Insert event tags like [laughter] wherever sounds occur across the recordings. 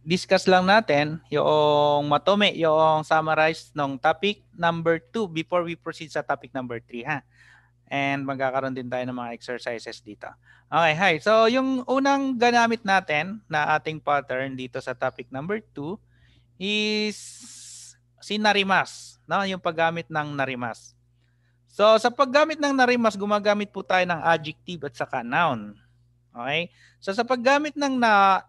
discuss lang natin yung matome, yung summarize ng topic number 2 before we proceed sa topic number 3 ha. And magkakaroon din tayo ng mga exercises dito. Okay, hi. So yung unang ganamit natin na ating pattern dito sa topic number 2 is si narimas, no? yung paggamit ng narimas. So sa paggamit ng narimas, gumagamit po tayo ng adjective at saka noun. Okay? So sa paggamit ng na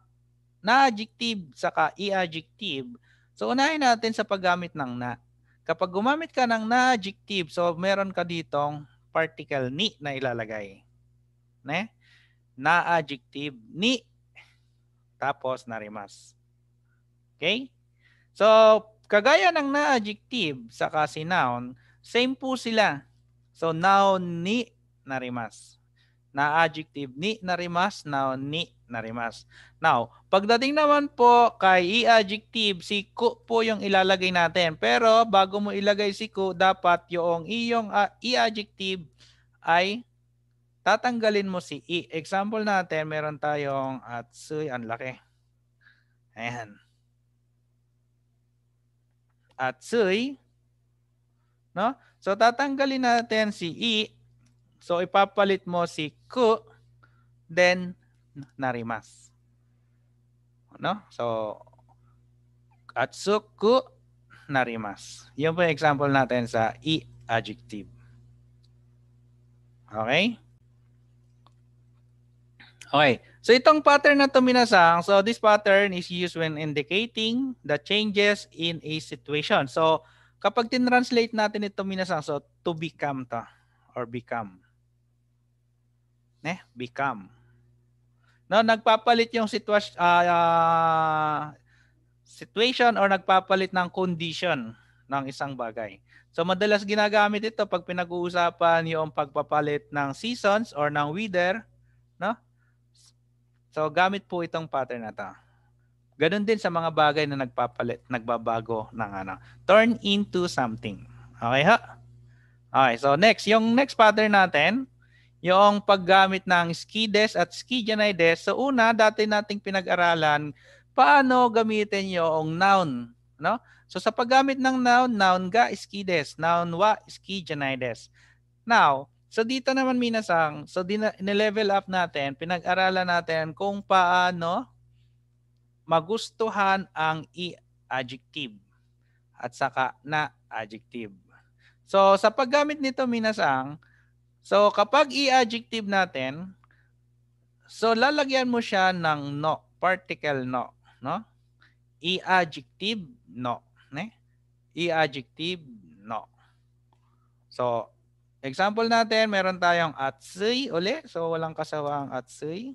na-adjective saka i-adjective, so unahin natin sa paggamit ng na. Kapag gumamit ka ng na-adjective, so meron ka ditong particle ni na ilalagay. Ne? Na-adjective ni tapos narimas. Okay? So, kagaya ng na-adjective saka si noun, same po sila. So, noun ni narimas na adjective ni narimas now ni narimas. Now, pagdating naman po kay i-adjective, si ku po yung ilalagay natin. Pero bago mo ilagay si ku, dapat yung iyong uh, ah, i-adjective ay tatanggalin mo si i. Example natin, meron tayong at atsuy, ang laki. Ayan. at Atsuy. No? So tatanggalin natin si i So ipapalit mo si ku then narimas. No? So ku narimas. Yun po yung example natin sa i adjective. Okay? Okay. So itong pattern na to minasang, so this pattern is used when indicating the changes in a situation. So kapag tinranslate natin itong minasang, so to become to or become ne, become. No, nagpapalit yung situation uh, ah, ah, situation or nagpapalit ng condition ng isang bagay. So madalas ginagamit ito pag pinag-uusapan yung pagpapalit ng seasons or ng weather, no? So gamit po itong pattern na to. Ganon din sa mga bagay na nagpapalit, nagbabago ng ano, turn into something. Okay ha? Okay, so next, yung next pattern natin, yung paggamit ng skides at ski skidenides. So una, dati nating pinag-aralan paano gamitin yung noun, no? So sa paggamit ng noun, noun ga skides, noun wa ski skidenides. Now, so dito naman minasang, so ni-level up natin, pinag-aralan natin kung paano magustuhan ang i-adjective at saka na adjective. So sa paggamit nito minasang, So kapag i-adjective natin, so lalagyan mo siya ng no, particle no, no? I-adjective no, ne? I-adjective no. So example natin, meron tayong atsui uli. So walang kasawang atsui.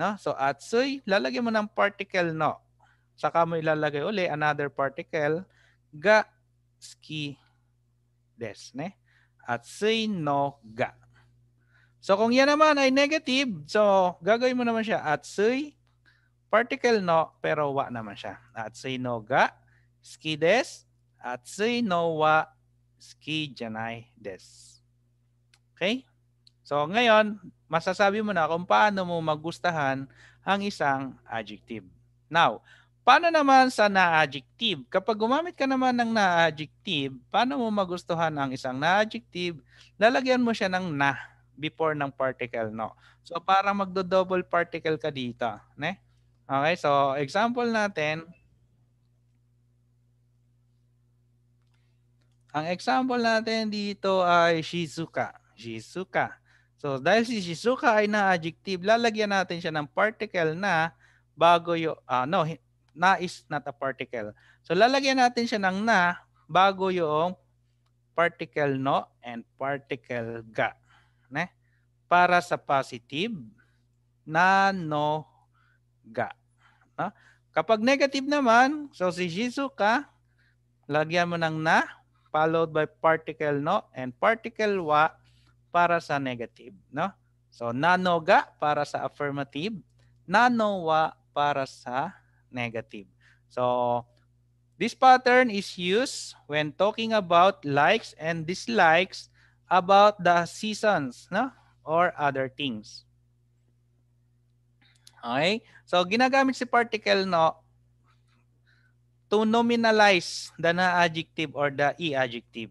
No? So atsui, lalagyan mo ng particle no. Saka mo ilalagay uli another particle ga ski des, ne? at say no ga. So kung yan naman ay negative, so gagawin mo naman siya at say particle no pero wa naman siya. At say no ga ski des at say no wa ski janai des. Okay? So ngayon, masasabi mo na kung paano mo magustahan ang isang adjective. Now, Paano naman sa na-adjective? Kapag gumamit ka naman ng na-adjective, paano mo magustuhan ang isang na-adjective? Lalagyan mo siya ng na before ng particle no. So parang magdo-double particle ka dito, ne? Okay, so example natin. Ang example natin dito ay Shizuka. Shizuka. So dahil si Shizuka ay na-adjective, lalagyan natin siya ng particle na bago yung, uh, ah, no, na is not a particle. So lalagyan natin siya ng na bago yung particle no and particle ga. Ne? Para sa positive, na no ga. No? Kapag negative naman, so si Jisu ka, lagyan mo ng na followed by particle no and particle wa para sa negative. No? So nanoga para sa affirmative, nanowa para sa negative. So, this pattern is used when talking about likes and dislikes about the seasons no? or other things. Okay? So, ginagamit si particle no to nominalize the na-adjective or the e-adjective.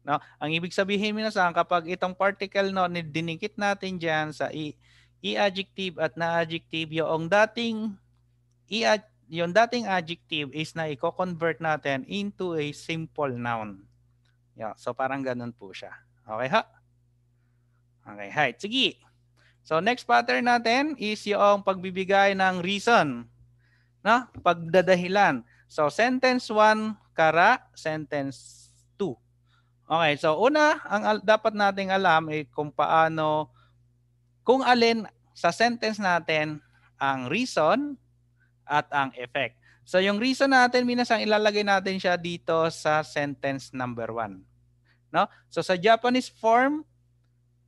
No? Ang ibig sabihin mo sa kapag itong particle no dinikit natin diyan sa e, e adjective at na adjective yung dating i yung dating adjective is na i-convert natin into a simple noun. Yeah, so parang ganun po siya. Okay ha? Okay, hi. Sige. So next pattern natin is yung pagbibigay ng reason. No? Pagdadahilan. So sentence 1 kara sentence 2. Okay, so una ang dapat nating alam ay eh, kung paano kung alin sa sentence natin ang reason at ang effect. So yung reason natin minasang ilalagay natin siya dito sa sentence number 1. No? So sa Japanese form,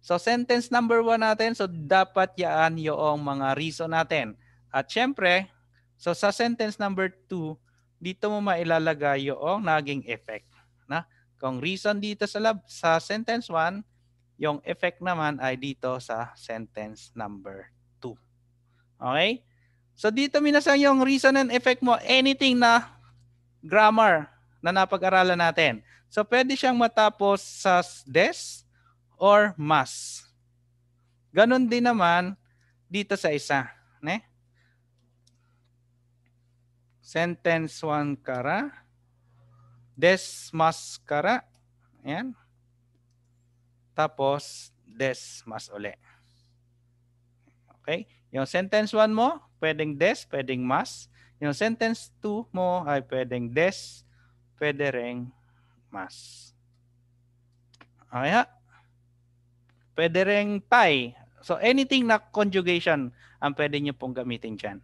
so sentence number 1 natin, so dapat yaan yung mga reason natin. At syempre, so sa sentence number 2, dito mo mailalagay yung naging effect. Na? Kung reason dito sa, lab, sa sentence 1, yung effect naman ay dito sa sentence number 2. Okay? So dito minasang yung reason and effect mo, anything na grammar na napag-aralan natin. So pwede siyang matapos sa des or mas. Ganon din naman dito sa isa. Ne? Sentence 1 kara. Des mas kara. Ayan. Tapos des mas uli. Okay? Yung sentence 1 mo, pwedeng des, pwedeng mas. Yung sentence 2 mo ay pwedeng des, pwede ring mas. Okay ha? Pwede ring tie. So anything na conjugation ang pwede nyo pong gamitin dyan.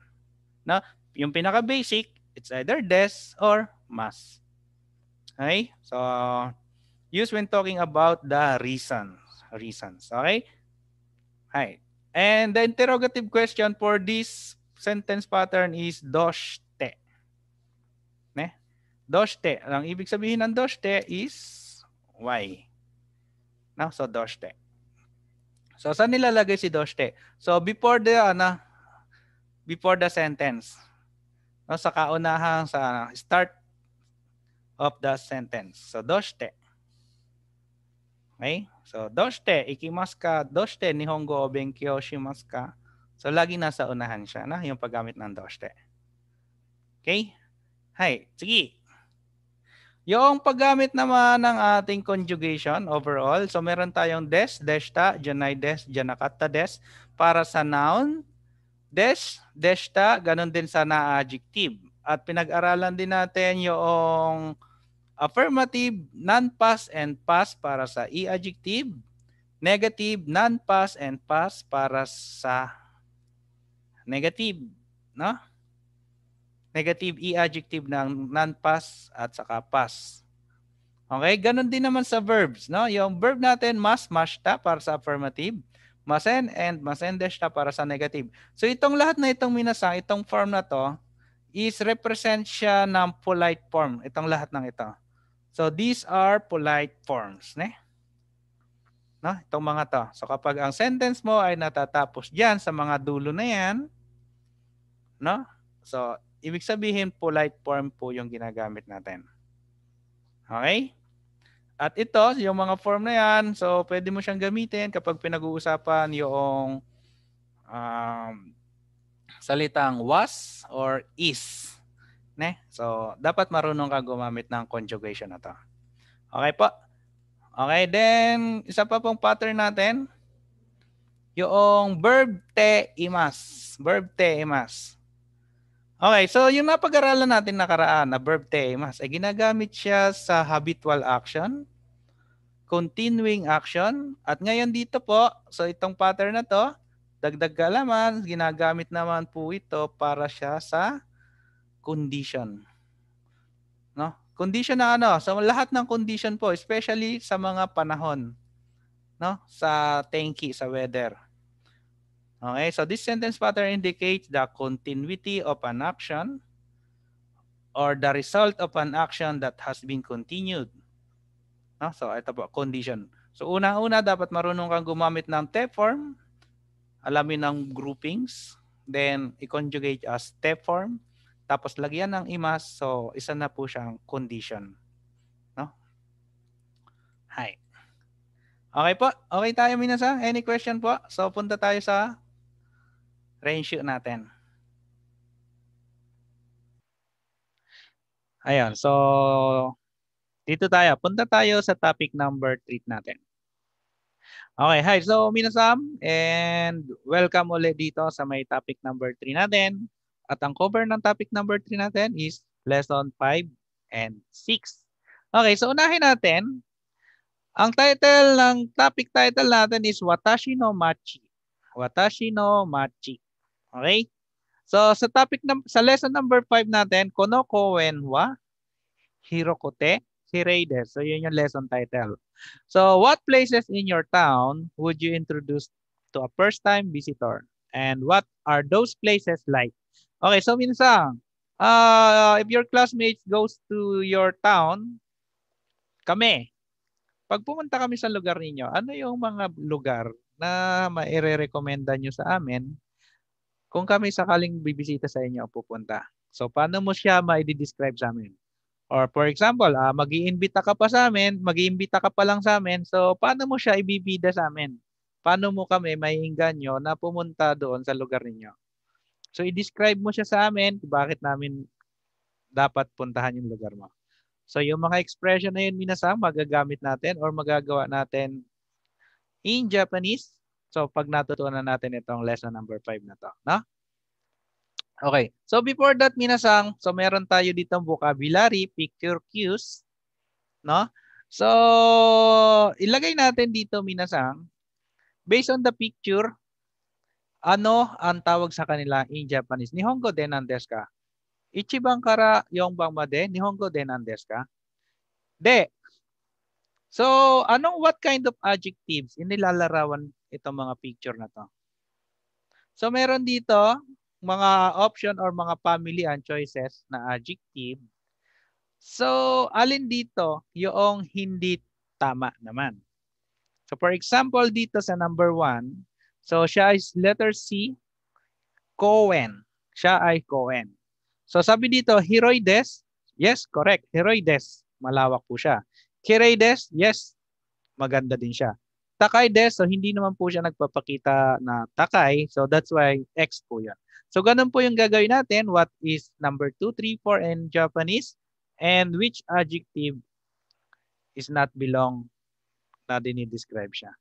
No? Yung pinaka-basic, it's either des or mas. Okay? So, use when talking about the reasons. Reasons. Okay? Alright. And the interrogative question for this sentence pattern is doshte. Ne? Doshte. Ang ibig sabihin ng doshte is why. No? So doshte. So saan nilalagay si doshte? So before the ano before the sentence. No, sa kaunahan, sa start of the sentence. So doshte. Okay? So, doshite ikimasu ka, doshite nihongo o benkyou shimasu ka. So, lagi nasa unahan siya na yung paggamit ng doshite. Okay? Hai, sige. Yung paggamit naman ng ating conjugation overall, so meron tayong des, deshta, janai des, janakatta des para sa noun, des, deshta, ganun din sa na adjective. At pinag-aralan din natin yung Affirmative, non-pass and pass para sa e-adjective. Negative, non-pass and pass para sa negative. No? Negative e-adjective ng non-pass at saka pass. Okay, ganun din naman sa verbs. No? Yung verb natin, mas, mashta para sa affirmative masen and masendesh na para sa negative. So itong lahat na itong minasang, itong form na to, is represent siya ng polite form. Itong lahat ng ito. So these are polite forms, ne? No, itong mga to. So kapag ang sentence mo ay natatapos diyan sa mga dulo na 'yan, no? So ibig sabihin polite form po yung ginagamit natin. Okay? At ito, yung mga form na 'yan, so pwede mo siyang gamitin kapag pinag-uusapan yung um, salitang was or is. Ne? So, dapat marunong ka gumamit ng conjugation na to. Okay po. Okay, then isa pa pong pattern natin. Yung verb te imas. Verb te imas. Okay, so yung napag-aralan natin nakaraan na verb te imas, ay ginagamit siya sa habitual action, continuing action, at ngayon dito po, so itong pattern na to, dagdag kalaman, ginagamit naman po ito para siya sa condition. No? Condition na ano, sa so, lahat ng condition po, especially sa mga panahon, no? Sa tenki, sa weather. Okay, so this sentence pattern indicates the continuity of an action or the result of an action that has been continued. No? So ito po, condition. So una-una dapat marunong kang gumamit ng step form, alamin ang groupings, then i-conjugate as step form, tapos lagyan ng imas, so isa na po siyang condition. No? Hi. Okay po. Okay tayo minasa. Any question po? So punta tayo sa ratio natin. Ayun. So dito tayo. Punta tayo sa topic number 3 natin. Okay, hi. So, minasam um, and welcome ulit dito sa may topic number 3 natin. At ang cover ng topic number 3 natin is lesson 5 and 6. Okay, so unahin natin. Ang title ng topic title natin is Watashi no Machi. Watashi no Machi. Okay? So sa topic num- sa lesson number 5 natin, Konoko wen wa Hirokote Hireide. So yun yung lesson title. So what places in your town would you introduce to a first time visitor? And what are those places like? Okay, so minsan, uh, if your classmates goes to your town, kami, pag pumunta kami sa lugar ninyo, ano yung mga lugar na maire-recommenda nyo sa amin kung kami sakaling bibisita sa inyo pupunta? So, paano mo siya ma-describe sa amin? Or for example, ah, mag iimbita ka pa sa amin, mag iimbita ka pa lang sa amin, so paano mo siya ibibida sa amin? Paano mo kami maiinganyo na pumunta doon sa lugar ninyo? So, i-describe mo siya sa amin kung bakit namin dapat puntahan yung lugar mo. So, yung mga expression na yun, minasang, magagamit natin or magagawa natin in Japanese. So, pag natutunan natin itong lesson number 5 na to. No? Okay. So, before that, minasang, so meron tayo dito vocabulary, picture cues. No? So, ilagay natin dito, minasang, based on the picture, ano ang tawag sa kanila in Japanese? Nihongo denan desu ka? Ichiban kara yonban made nihongo denan desu ka? De. So, anong what kind of adjectives inilalarawan itong mga picture na to? So, meron dito mga option or mga family and choices na adjective. So, alin dito yung hindi tama naman? So, for example, dito sa number one, So siya is letter C, Cohen. Siya ay Cohen. So sabi dito, Heroides. Yes, correct. Heroides. Malawak po siya. Kireides. Yes, maganda din siya. Takay so hindi naman po siya nagpapakita na takay. So that's why X po yan. So ganun po yung gagawin natin. What is number 2, 3, 4 in Japanese? And which adjective is not belong na describe siya?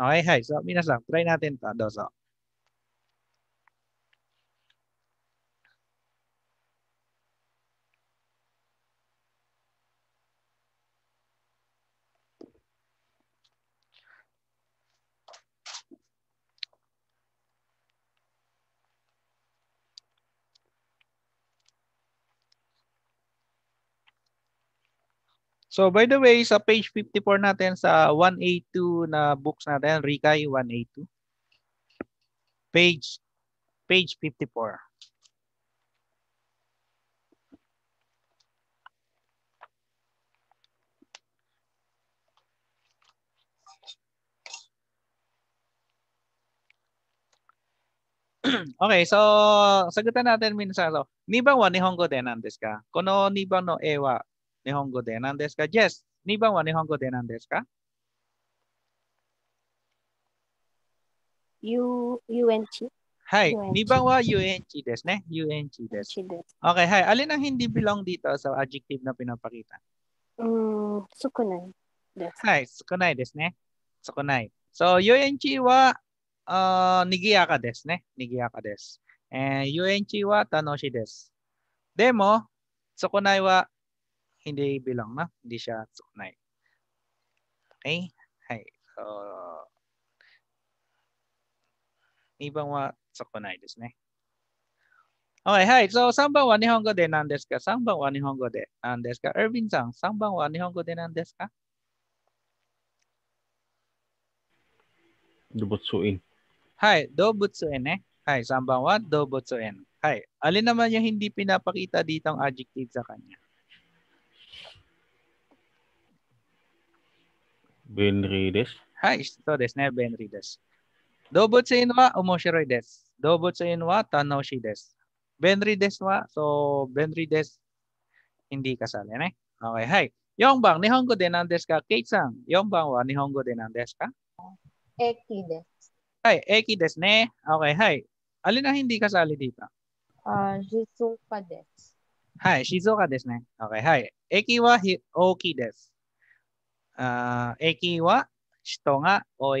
Okay, hi. So, minasan, try natin to. Dozo. So by the way, sa page 54 natin sa 182 na books natin, Rikai 182. Page page 54. [clears throat] okay, so sagutan natin minsan. So, nibang wa ni Hongo denandes ka? Kono nibang no ewa Nihongo de nan desu ka? Yes. Niban wa nihongo de nan desu ka? U UNT. Hi, niban wa UNT desu ne? UNT desu. Okay, Hai. Alin ang hindi belong dito sa adjective na pinapakita? Mm, sukunai desu. Hi, sukunai desu ne? Sukunai. So, UNT wa uh, nigiyaka desu ne? Nigiyaka desu. And UNT wa tanoshi desu. Demo, sukunai wa hindi bilang na, hindi siya tunay. Okay? Hi. So, nihongo de nan ka? 2番はそこないですね。はいはい。So, 3番は日本語で何ですか ?3 番は日本語で何ですか ?Irvin さん3 Hi, 番は動物園はい alin eh. naman yung hindi pinapakita dito ang adjective sa kanya? Benrides? Hi, ito des ne Benrides. Dobutsein wa omoshiroi desu. Dobutsein wa tanoshi desu. Benrides wa, so Benrides hindi kasali ne. Eh. Okay, hi. bang, nihongo denan desu ka? Kate-san, yongbang wa nihongo denan desu ka? Eki desu. Hi, eki desu ne. Okay, hi. Alin ang hindi kasali dito? Uh, Shizuoka desu. Hi, Shizuka desu ne. Okay, hi. Eki wa Hioki desu desu. Ah,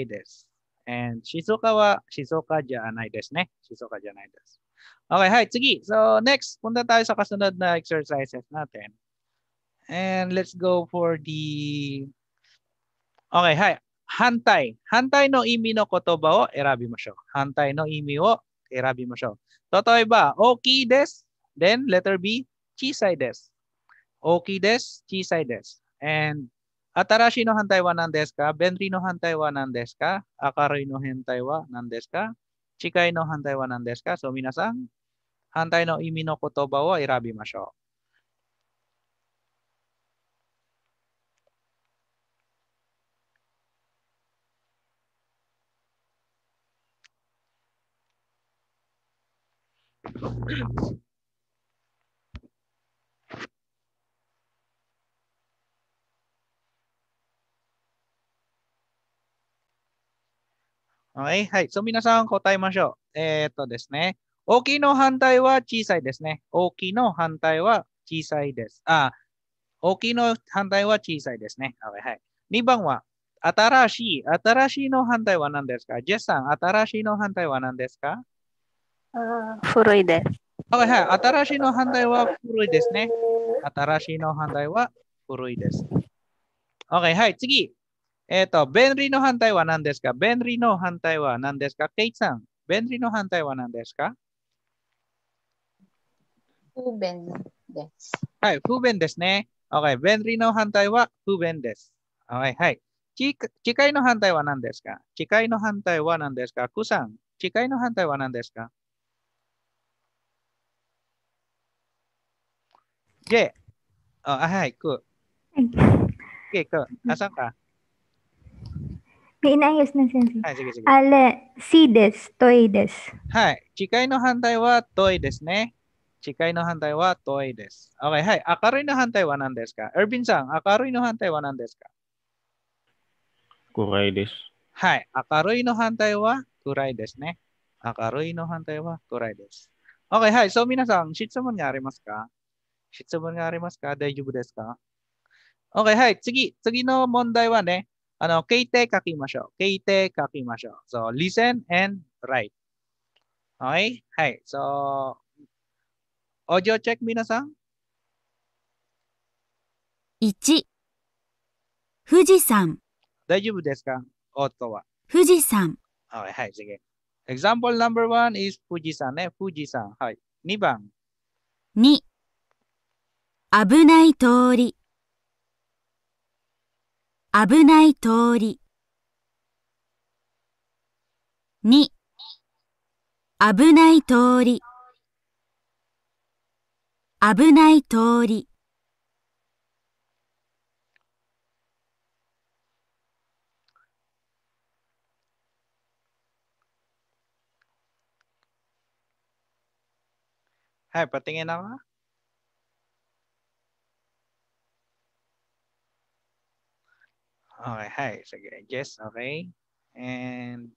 desu And Shizuka Shizuka ne. desu. Okay, hi, sige. So next, punta tayo sa kasunod na exercises natin. And let's go for the... Okay, hi. Hantai. Hantai no imi no kotoba o erabi mo siya. Hantay no imi o erabi mo siya. Totoo ba? Oki desu. Then letter B, chisai desu. Oki desu, chisai desu. And 新しいの反対は何ですか便利の反対は何ですか明るいの反対は何ですか近いの反対は何ですか So 皆さん、反対の意味の言葉を選びましょう。はい、はい。そう、皆さん答えましょう。えー、っとですね。大きいの反対は小さいですね。大きいの反対は小さいです。あ、大きいの反対は小さいですね。はい、はい。2番は、新しい。新しいの反対は何ですかジェスさん、新しいの反対は何ですか古いです。はいはい。新しいの反対は古いですね。新しいの反対は古いです。OK、はい。次。えっ、ー、と、便利の反対は何ですか便利の反対は何ですかケイさん、便利の反対は何ですか不便です。はい、不便ですね。Okay、便利の反対は不便です。はい、はい。機械の反対は何ですか機械の反対は何ですかクさん、機械の反対は何ですか ?J。あ、はい、く。はい。K、く。あ、さんか。Inayos na sensei. Ah, sige, s i g はい。機械の反対は遠いですね。機械の反対は遠いです。o k はい。明るいの反対は何ですかエルビンさん、明るいの反対は何ですか暗いです。はい。明るいの反対は暗いですね。明るいの反対は暗いです。o k はい。そう、皆さん、質問がありますか質問がありますか大丈夫ですか o k はい。次、次の問題はね、あの、聞いて書きましょう。聞いて書きましょう。So, listen and write. はい。はい。So, オーディオチェック皆さん。1. 富士山。大丈夫ですか音は。富士山。はい。はい。次。example number one is 富士山ね。富士山。はい。2番。2. 危ない通り。危ない通り。二、危ない通り。危ない通り。はい、パッティング g i Okay, hi. Sige, yes, okay. And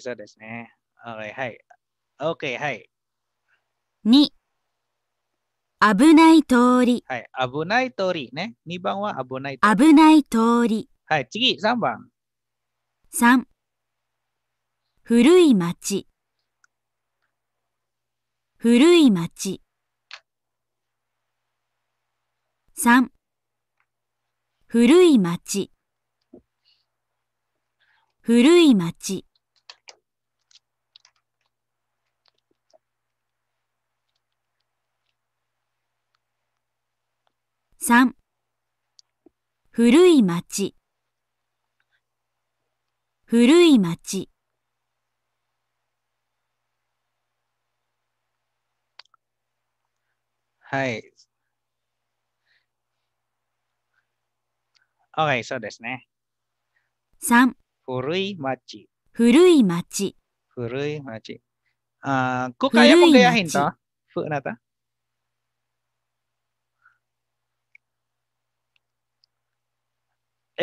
そうですね。o k はい。o k はい。2. 危ない通り。はい、危ない通りね。2番は危ない通り。危ない通り。はい、次、3番。3。古い町。古い町。三、古い町古い町三、古い町古い町 sam, はい。はい、そうですね。3、古い町。古い町。古い町。Ah, kok kaya mong gayahin to? Fu na ta?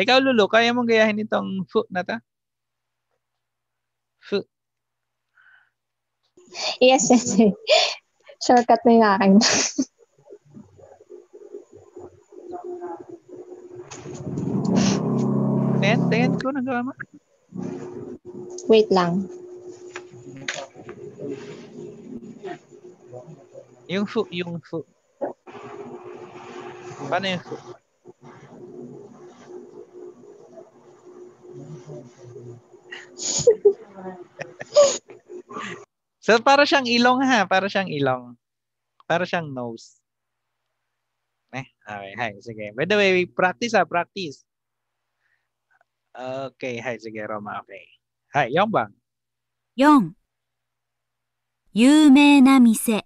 Ikaw, Lulu, kaya mong gayahin itong fu na ta? Fu. Yes, yes. yes. Shortcut na yung akin. Ten, ten ko nagawa mo. Wait lang. Yung fu, yung fu. Paano yung fu? [laughs] so para siyang ilong ha, para siyang ilong. Para siyang nose. Eh, okay, hi, sige. By the way, practice ha, practice. Oke, hai Sigero, maaf nih. Hai, Yong Bang. Yong. 有名な店。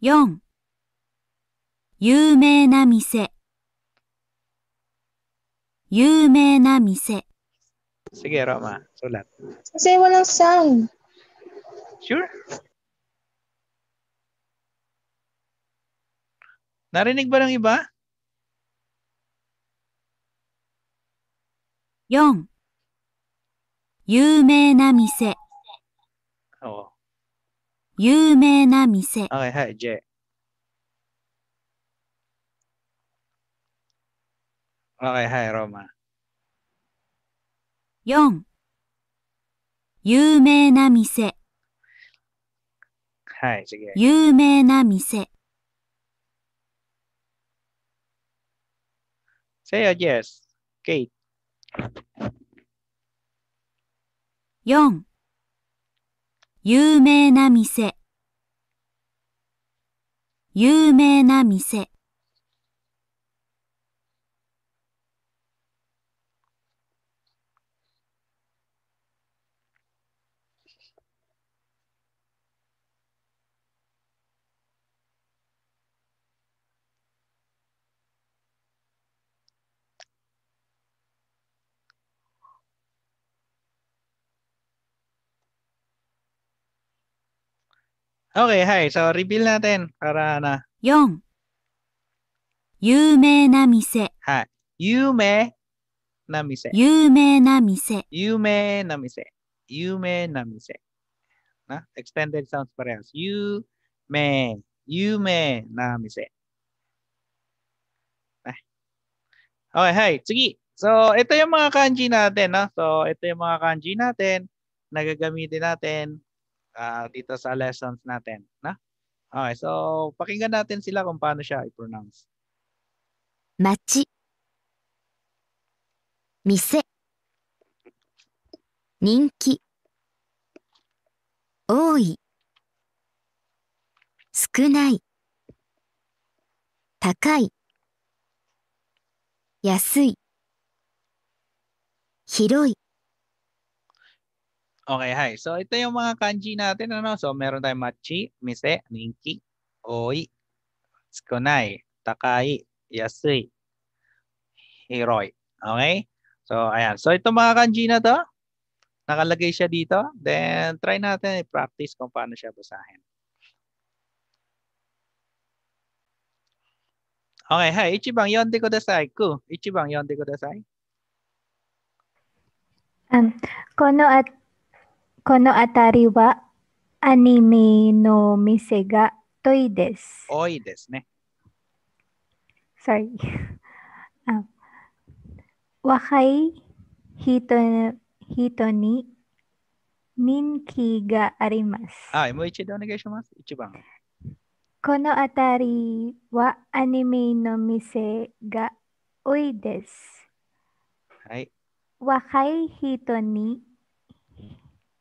4. 有名な店。有名な店。Sige, Roma. Sulat. Kasi walang sound. Sure? Narinig ba ng iba? 4. 有名な店。Oo. 有名な店。Okay, hi, J. Okay, hi, Roma. Yon. 有名な店。はい、sige. 有名な店。Say yes, Kate. 4. 有名な店有名な店 Okay, hi. So, reveal natin para na. 4有名な店 Ha. Yume na mise. 有名な店 na mise. Yume na mise. Na? Extended sounds parehas. Yume. Yume na mise. Ah. Okay, hi. Sige. So, ito yung mga kanji natin. No? So, ito yung mga kanji natin na gagamitin natin uh, dito sa lessons natin. Na? Okay, so pakinggan natin sila kung paano siya i-pronounce. 町店人気多い少ない高い安い広い Okay, hi. So ito yung mga kanji natin ano. So meron tayong machi, mise, ninki, oi, tsukunai, takai, yasui, hiroi. Okay? So ayan. So ito mga kanji na to, nakalagay siya dito. Then try natin i-practice kung paano siya basahin. Okay, hi. Ichibang yonde kudasai. Ku, ichibang yonde kudasai. Um, kono at このあたりはアニメの店が遠いです。多いですね。Sorry. あ若い人人に人気があります。はい、もう一度お願いします。一番。このあたりはアニメの店が多いです。はい。若い人に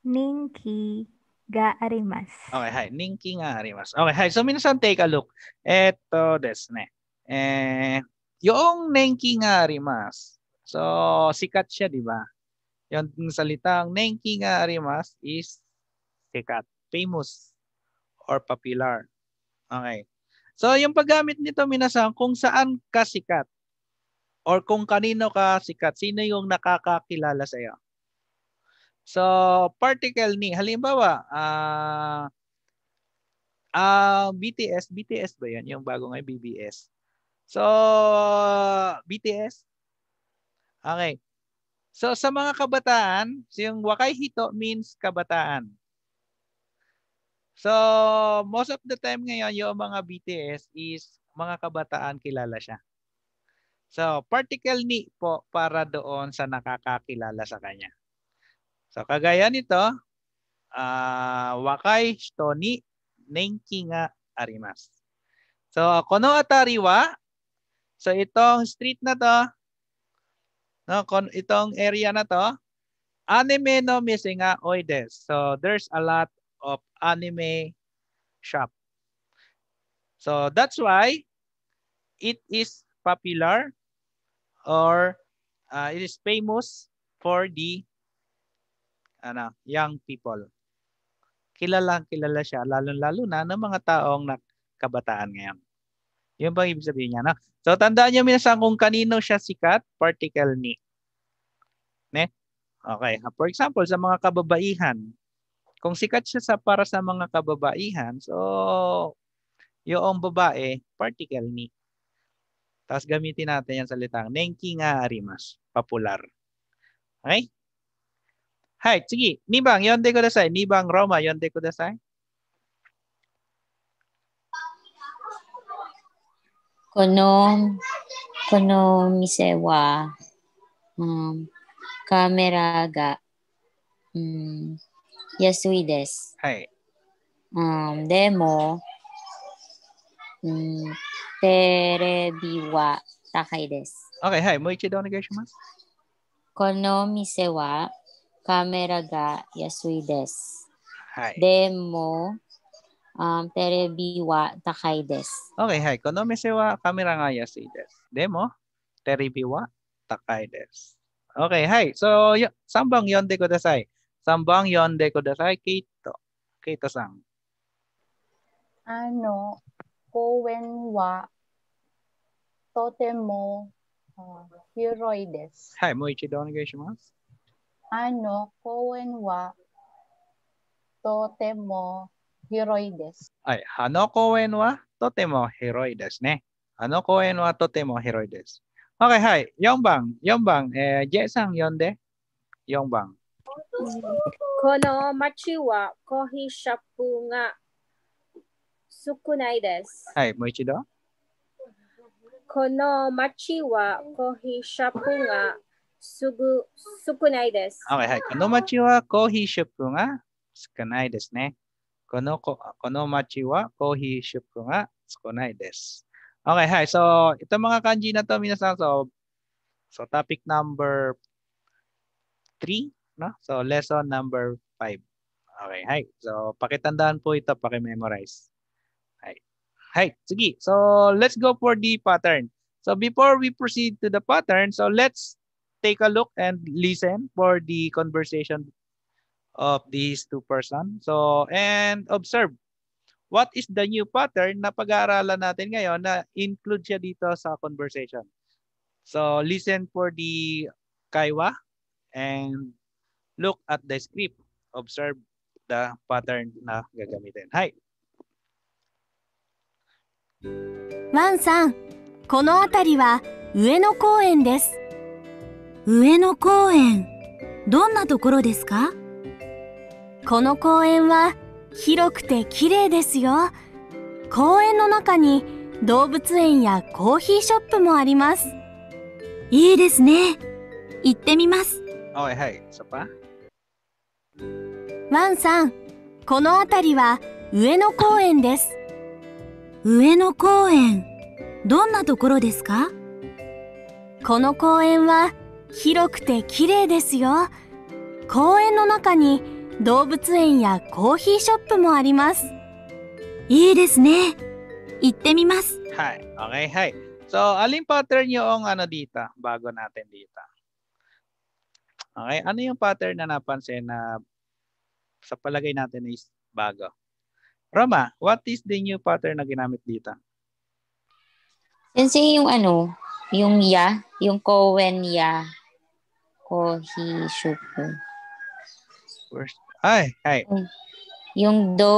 Ninki ga arimasu. Okay, hi. Ninki ga arimasu. Okay, hi. So, minsan take a look. Ito desu ne. Eh, yung Nenki nga arimasu. So, sikat siya, di ba? Yung salitang Nenki nga arimasu is sikat, famous, or popular. Okay. So, yung paggamit nito, minsan kung saan ka sikat or kung kanino ka sikat, sino yung nakakakilala iyo? So, particle ni, halimbawa, ah, uh, uh, ah, BTS, BTS ba yan? Yung bago ngayon, BBS. So, BTS. Okay. So, sa mga kabataan, so yung wakay hito means kabataan. So, most of the time ngayon, yung mga BTS is mga kabataan kilala siya. So, particle ni po para doon sa nakakakilala sa kanya. So kagaya nito, uh, ah, wakai shito ni nenki ga arimasu. So kono atari wa so itong street na to no kon itong area na to anime no mise ga oides. So there's a lot of anime shop. So that's why it is popular or uh, it is famous for the ano, young people. Kilala kilala siya lalong lalo na ng mga taong nakabataan ngayon. Yun bang ibig sabihin niya? No? So tandaan niyo minsan kung kanino siya sikat, particle ni. Ne? Okay. For example, sa mga kababaihan, kung sikat siya sa para sa mga kababaihan, so yung babae, particle ni. Tapos gamitin natin yung salitang Nenki nga arimas, popular. Okay? はい、次、2番読んでください。2番ローマ読んでください。この、この店は、うん、カメラが、うん、安いです。はい。うん、でも、うん、テレビは高いです。OK、はい、もう一度お願いします。この店は、カメラが安いです。はい。でも、um, テレビは高いです。OK、はい。この店はカメラが安いです。でも、テレビは高いです。OK、はい。So, 3番読んでください。3番読んでください。キート。キートさん。あの、公園はとても、uh, 広いです。はい。もう一度お願いします。ano koen wa totemo hiroi desu. はい。あの公園はとても広いですね。あの公園はとても広いです。Okay, はい。4番、4番、えー、J さん読んで。4番。この町はコーヒーショップが少ないです。はい、もう一度。この町はコーヒーショップが sukunai sukunai sukunai desu. desu desu. Okay, hai. Kono Kono kono machi machi wa wa ga ga ne. Okay, hai. So, ito mga kanji na to, minasan. So, so topic number 3, no? So, lesson number 5. Okay, hai. So, pakitandaan po ito, pakimemorize. Hai. Hai, sige. So, let's go for the pattern. So, before we proceed to the pattern, so let's take a look and listen for the conversation of these two persons. So, and observe what is the new pattern na pag-aaralan natin ngayon na include siya dito sa conversation. So, listen for the kaiwa and look at the script. Observe the pattern na gagamitin. Hi! Wan さん、この辺りは上野公園です。上野公園どんなところですかこの公園は広くて綺麗ですよ公園の中に動物園やコーヒーショップもありますいいですね行ってみますはいはいワンさんこの辺りは上野公園です上野公園どんなところですかこの公園は広くて綺麗ですよ公園の中に動物園やコーヒーショップもありますいいですね行ってみますはい okay はい so alin pattern yung ano dito bago natin dito okay ano yung pattern na napansin na sa palagay natin is bago Roma, what is the new pattern na ginamit dito? Sensei, yung ano, yung ya, yung Cohen ya, Kohishuku. First, ay, ay. Mm. Yung do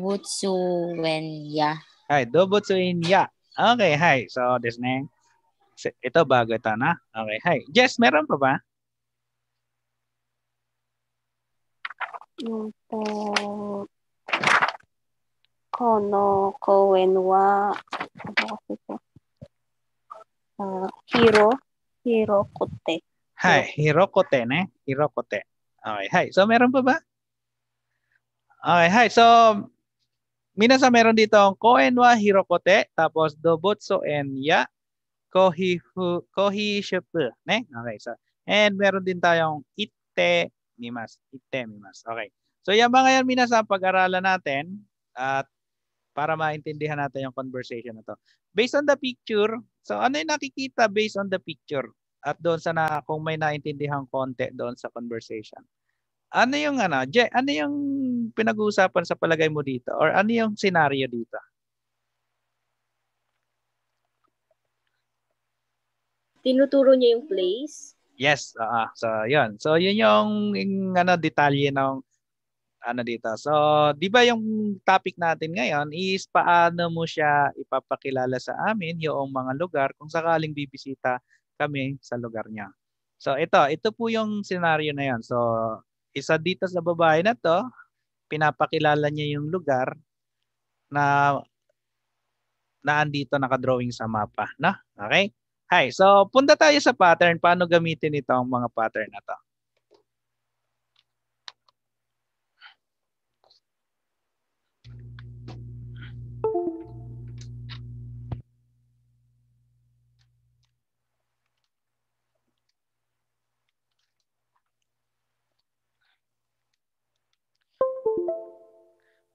butsu when ya. Hi, do butsu in ya. Okay, hi. So, this name. Ito bago ito na. Okay, hi. Jess, meron pa ba? Yung po, kono koen wa, ano Uh, hiro, hiro kote. Hi, Hirokote, ne? Hirokote. Okay, hi. So, meron pa ba? Okay, hi. So, minasa meron dito ang koen wa hirokote, tapos dobutsu en ya, kohi, kohi shipu, ne? Okay, so, and meron din tayong ite mimas. Ite mimas. Okay. So, yan mga yan minasa pag-aralan natin at para maintindihan natin yung conversation na to. Based on the picture, so ano yung nakikita based on the picture? at doon sa na, kung may naintindihang konti doon sa conversation. Ano yung ano, Je, ano yung pinag-uusapan sa palagay mo dito or ano yung scenario dito? Tinuturo niya yung place? Yes, uh, so yun. So yun yung, yung ano detalye ng ano dito. So, 'di ba yung topic natin ngayon is paano mo siya ipapakilala sa amin yung mga lugar kung sakaling bibisita kami sa lugar niya. So ito, ito po yung scenario na yan. So isa dito sa babae na to, pinapakilala niya yung lugar na na andito nakadrawing sa mapa. No? Okay? Hi. So punta tayo sa pattern. Paano gamitin ito ang mga pattern na to?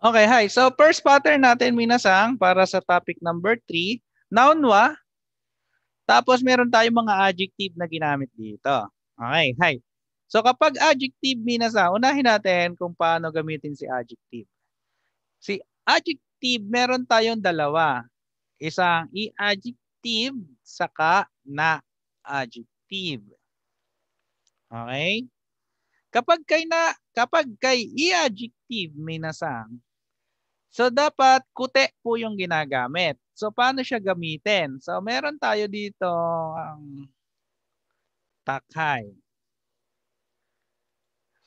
Okay, hi. So first pattern natin, Minasang, para sa topic number 3, noun wa. Tapos meron tayong mga adjective na ginamit dito. Okay, hi. So kapag adjective, Minasang, unahin natin kung paano gamitin si adjective. Si adjective, meron tayong dalawa. Isang i-adjective, saka na adjective. Okay? Kapag kay na kapag kay i-adjective minasang, So dapat kute po yung ginagamit. So paano siya gamitin? So meron tayo dito ang takay.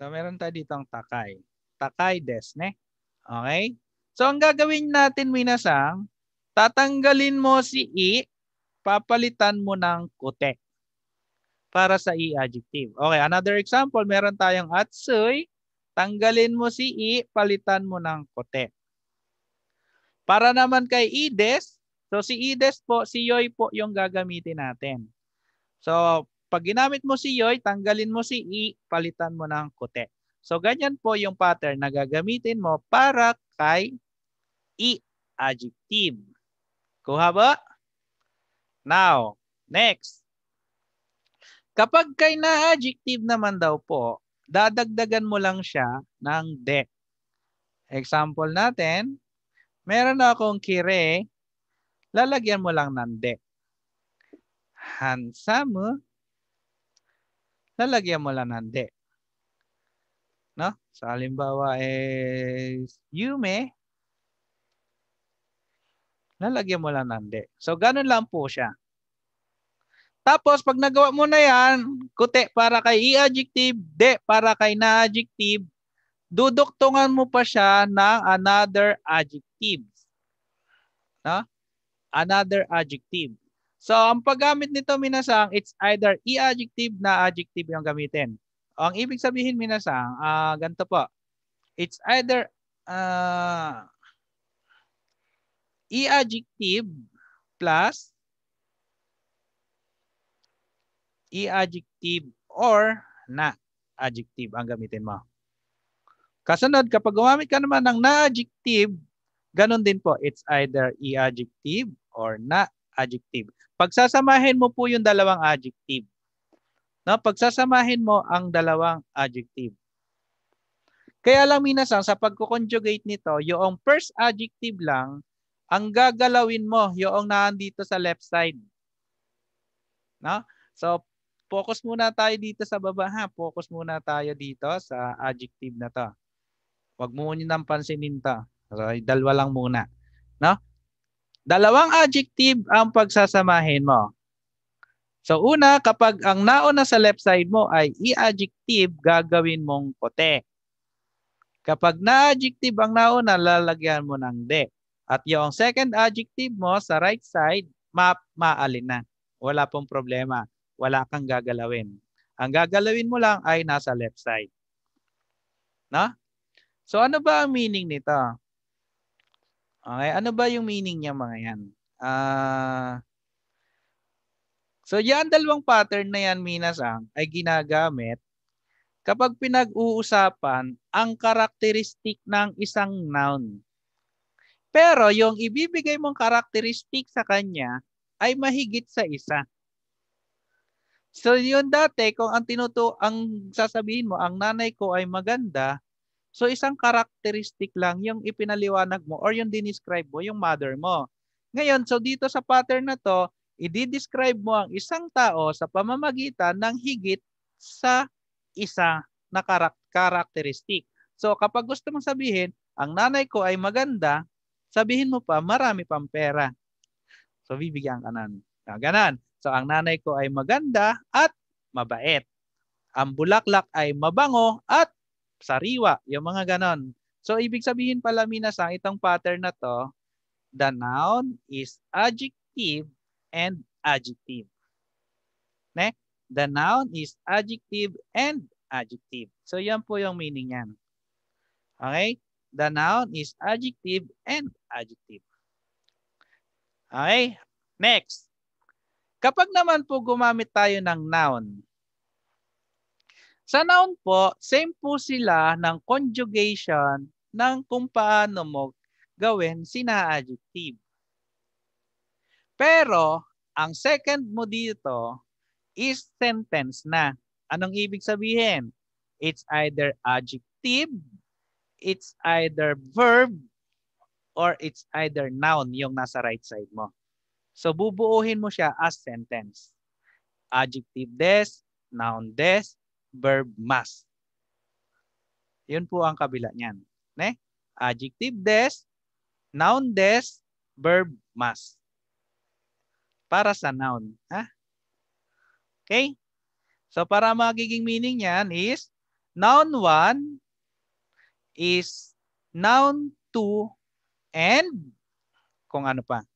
So meron tayo dito ang takay. Takay ne? Okay? So ang gagawin natin minasang, tatanggalin mo si i, papalitan mo ng kute para sa i adjective. Okay, another example, meron tayong atsuy, tanggalin mo si i, palitan mo ng kote. Para naman kay Ides, so si Ides po, si Yoy po yung gagamitin natin. So pag ginamit mo si Yoy, tanggalin mo si I, palitan mo ng kote. So ganyan po yung pattern na gagamitin mo para kay I adjective. Kuha ba? Now, next. Kapag kay na adjective naman daw po, dadagdagan mo lang siya ng de. Example natin, Meron akong kire. Lalagyan mo lang ng de. Handsome. Lalagyan mo lang ng de. No? Sa halimbawa is yume. Lalagyan mo lang ng de. So, ganun lang po siya. Tapos, pag nagawa mo na yan, kute para kay i-adjective, de para kay na-adjective, duduktungan mo pa siya ng another adjective adjective. No? Another adjective. So, ang paggamit nito, Minasang, it's either e-adjective na adjective yung gamitin. O, Ang ibig sabihin, Minasang, uh, ganito po. It's either uh, e-adjective plus e-adjective or na adjective ang gamitin mo. Kasunod, kapag gumamit ka naman ng na-adjective, Ganon din po, it's either e adjective or na adjective. Pagsasamahin mo po yung dalawang adjective. No, pagsasamahin mo ang dalawang adjective. Kaya lang minasang sa pagko-conjugate nito, yung first adjective lang ang gagalawin mo yung naandito sa left side. No? So focus muna tayo dito sa baba ha. Focus muna tayo dito sa adjective na to. Huwag mo nyo nang pansinin to. So, dalawa lang muna. No? Dalawang adjective ang pagsasamahin mo. So una, kapag ang nauna sa left side mo ay i-adjective, gagawin mong kote. Kapag na-adjective ang nauna, lalagyan mo ng de. At yung second adjective mo sa right side, map maalin na. Wala pong problema. Wala kang gagalawin. Ang gagalawin mo lang ay nasa left side. No? So ano ba ang meaning nito? Okay, ano ba yung meaning niya mga yan? Ah... Uh, so yan dalawang pattern na yan minasang ay ginagamit kapag pinag-uusapan ang karakteristik ng isang noun. Pero yung ibibigay mong karakteristik sa kanya ay mahigit sa isa. So yun dati kung ang tinuto ang sasabihin mo ang nanay ko ay maganda, So isang characteristic lang yung ipinaliwanag mo or yung dinescribe mo, yung mother mo. Ngayon, so dito sa pattern na to, i-describe mo ang isang tao sa pamamagitan ng higit sa isa na characteristic. So kapag gusto mong sabihin, ang nanay ko ay maganda, sabihin mo pa, marami pang pera. So bibigyan ka nan. Ganan. So ang nanay ko ay maganda at mabait. Ang bulaklak ay mabango at sariwa, yung mga ganon. So ibig sabihin pala minasang itong pattern na to, the noun is adjective and adjective. Ne? The noun is adjective and adjective. So yan po yung meaning yan. Okay? The noun is adjective and adjective. Okay? Next. Kapag naman po gumamit tayo ng noun, sa noun po, same po sila ng conjugation ng kung paano mo gawin sina adjective. Pero, ang second mo dito is sentence na. Anong ibig sabihin? It's either adjective, it's either verb, or it's either noun yung nasa right side mo. So bubuuhin mo siya as sentence. Adjective des, noun des, verb must. Yun po ang kabila niyan. Ne? Adjective des, noun des, verb must. Para sa noun. Ha? Okay? So para magiging meaning niyan is noun 1 is noun 2 and kung ano pa.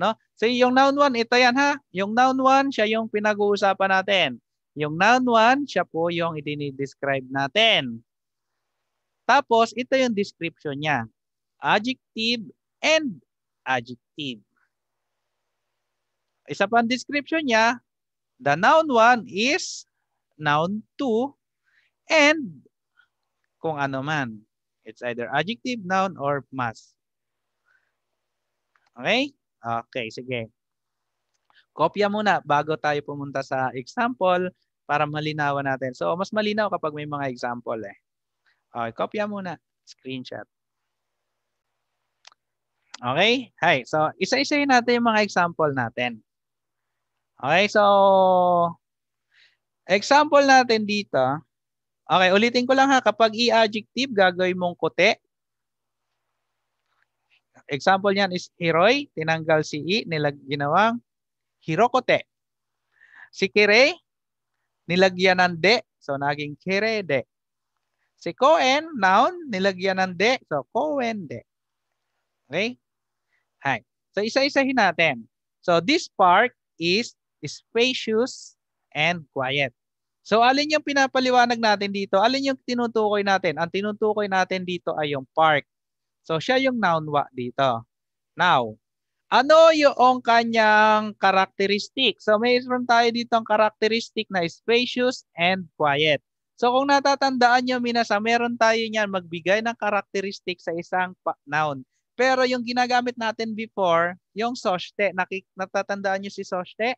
No? So yung noun 1, ito yan ha. Yung noun 1, siya yung pinag-uusapan natin. Yung noun one, siya po yung i-describe natin. Tapos, ito yung description niya. Adjective and adjective. Isa pang description niya, the noun one is noun two and kung ano man. It's either adjective, noun, or mass. Okay? Okay, sige. Kopya muna bago tayo pumunta sa example para malinawan natin. So, mas malinaw kapag may mga example eh. Okay, kopya muna. Screenshot. Okay? Hi. So, isa-isayin natin yung mga example natin. Okay, so example natin dito. Okay, ulitin ko lang ha. Kapag i-adjective, gagawin mong kote. Example niyan is hiroy, tinanggal si i, nilag ginawang hirokote. Si kirei, nilagyan ng de. So naging kerede. Si Cohen, noun, nilagyan ng de. So Cohen de. Okay? Hi. So isa-isahin natin. So this park is spacious and quiet. So alin yung pinapaliwanag natin dito? Alin yung tinutukoy natin? Ang tinutukoy natin dito ay yung park. So siya yung noun wa dito. Now, ano yung kanyang karakteristik? So mayroon tayo dito ang karakteristik na spacious and quiet. So kung natatandaan nyo minasa, meron tayo niyan magbigay ng karakteristik sa isang noun. Pero yung ginagamit natin before, yung soste, nakik- natatandaan nyo si soste?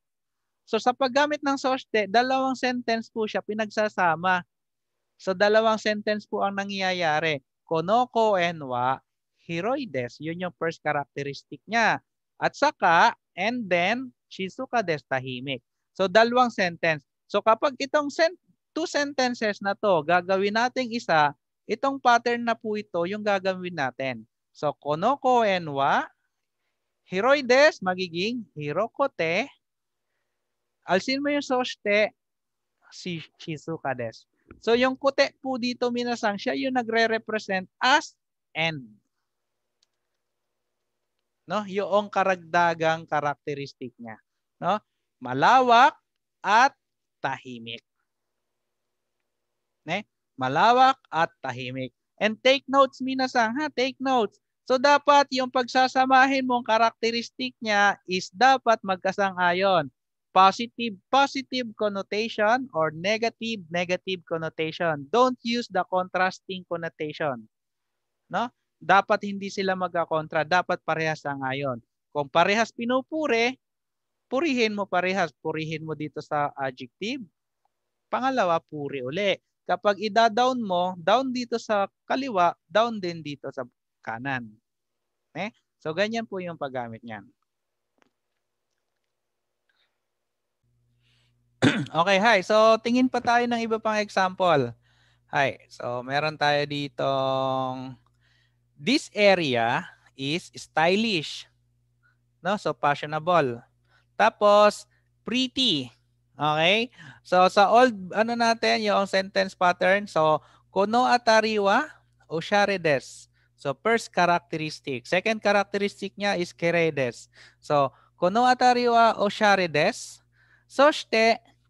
So sa paggamit ng soste, dalawang sentence po siya pinagsasama. So dalawang sentence po ang nangyayari. Konoko and wa hiroides. Yun yung first characteristic niya. At saka, and then, Shizuka destahimik. So, dalawang sentence. So, kapag itong sen- two sentences na to, gagawin nating isa, itong pattern na po ito yung gagawin natin. So, konoko en wa, heroides magiging hirokote. Alsin mo yung soshite, si Shizuka des. So, yung kote po dito, minasang, siya yung nagre-represent as end no? Yung karagdagang karakteristik niya, no? Malawak at tahimik. Ne? Malawak at tahimik. And take notes minasang, ha? Take notes. So dapat yung pagsasamahin mong karakteristik niya is dapat magkasang-ayon. Positive, positive connotation or negative, negative connotation. Don't use the contrasting connotation. No? dapat hindi sila magkakontra, dapat parehas ang ngayon. Kung parehas pinupure, purihin mo parehas, purihin mo dito sa adjective. Pangalawa, puri uli. Kapag ida-down mo, down dito sa kaliwa, down din dito sa kanan. Eh? So ganyan po yung paggamit niyan. [clears throat] okay, hi. So tingin pa tayo ng iba pang example. Hi. So meron tayo ditong This area is stylish. No? So fashionable. Tapos pretty. Okay? So sa old ano natin yung sentence pattern. So kono atariwa o sharedes. So first characteristic. Second characteristic niya is kerei desu. So kono atariwa o sharedes. So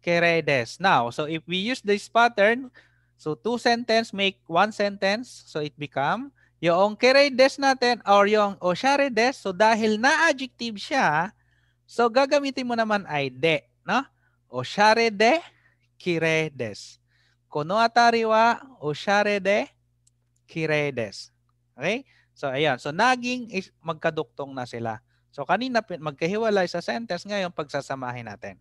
kerei desu. Now, so if we use this pattern, so two sentence make one sentence. So it become yung keredes natin or yung osharedes, so dahil na-adjective siya, so gagamitin mo naman ay de, no? Osharede, kiredes. Kono atari wa osharede, kiredes. Okay? So ayan, so naging is magkaduktong na sila. So kanina magkahiwalay sa sentence, ngayon pagsasamahin natin.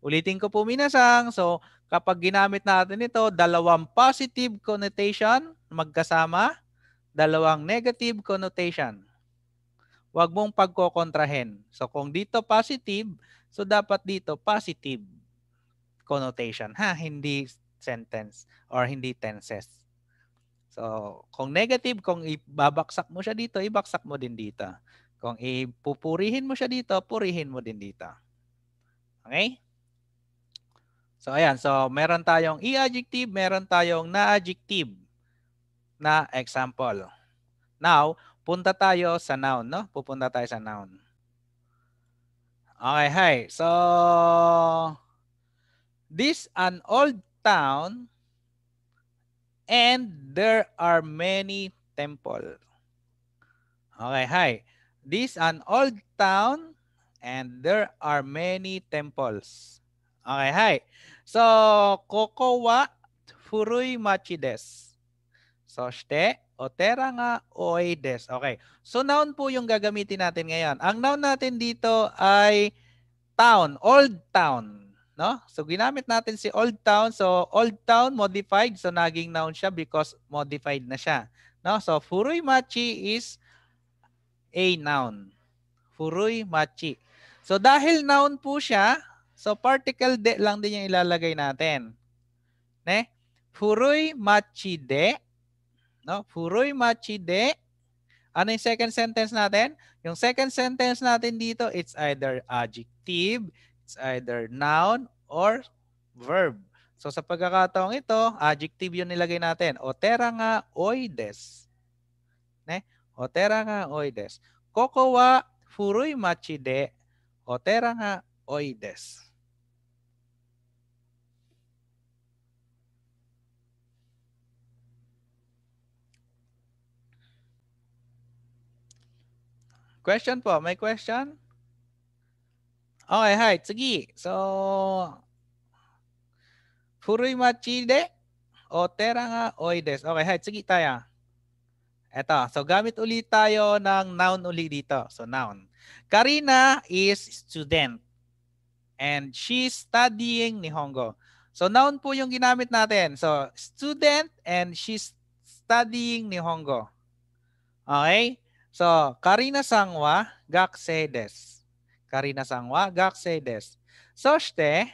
Ulitin ko po minasang, so kapag ginamit natin ito, dalawang positive connotation magkasama, dalawang negative connotation. Huwag mong pagkokontrahen. So kung dito positive, so dapat dito positive connotation. Ha? Hindi sentence or hindi tenses. So kung negative, kung ibabaksak mo siya dito, ibaksak mo din dito. Kung ipupurihin mo siya dito, purihin mo din dito. Okay? So ayan, so meron tayong i-adjective, meron tayong na-adjective na example. Now, punta tayo sa noun, no? Pupunta tayo sa noun. Okay, hi. So, this an old town and there are many temple. Okay, hi. This an old town and there are many temples. Okay, hi. So, kokowa Furui machides. So, shite o tera nga oy Okay. So, noun po yung gagamitin natin ngayon. Ang noun natin dito ay town, old town. No? So, ginamit natin si old town. So, old town modified. So, naging noun siya because modified na siya. No? So, furui machi is a noun. Furui machi. So, dahil noun po siya, so particle de lang din yung ilalagay natin. Ne? Furui machi de No? Furoy machide. Ano yung second sentence natin? Yung second sentence natin dito, it's either adjective, it's either noun, or verb. So sa pagkakataong ito, adjective yung nilagay natin. O tera nga oides. Ne? O tera nga oides. Koko wa furoy machide. O tera nga oides. Question po, may question? Okay, hi. Sige. So, Furui machide o tera nga oides. Okay, hi. Sige tayo. Eto. So, gamit ulit tayo ng noun ulit dito. So, noun. Karina is student. And she's studying Nihongo. So, noun po yung ginamit natin. So, student and she's studying Nihongo. Okay? So, Karina Sangwa Gakse des. Karina Sangwa Gakse des. Soshite,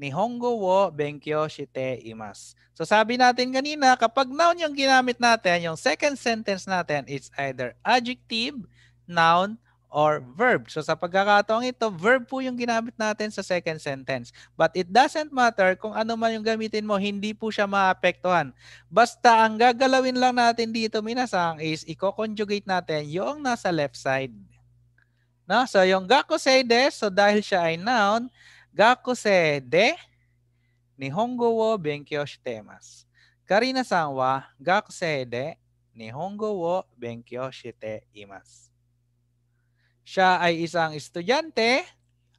Nihongo wo benkyo shite imas. So sabi natin kanina, kapag noun yung ginamit natin, yung second sentence natin, it's either adjective, noun, or verb. So sa pagkakataong ito, verb po yung ginamit natin sa second sentence. But it doesn't matter kung ano man yung gamitin mo, hindi po siya maapektuhan. Basta ang gagalawin lang natin dito, minasang, is i-conjugate natin yung nasa left side. No? So yung gakusei de, so dahil siya ay noun, gakusei de, nihongo wo benkyo shitemasu. Karina-san wa gakusei de, nihongo wo benkyo shite imasu. Siya ay isang estudyante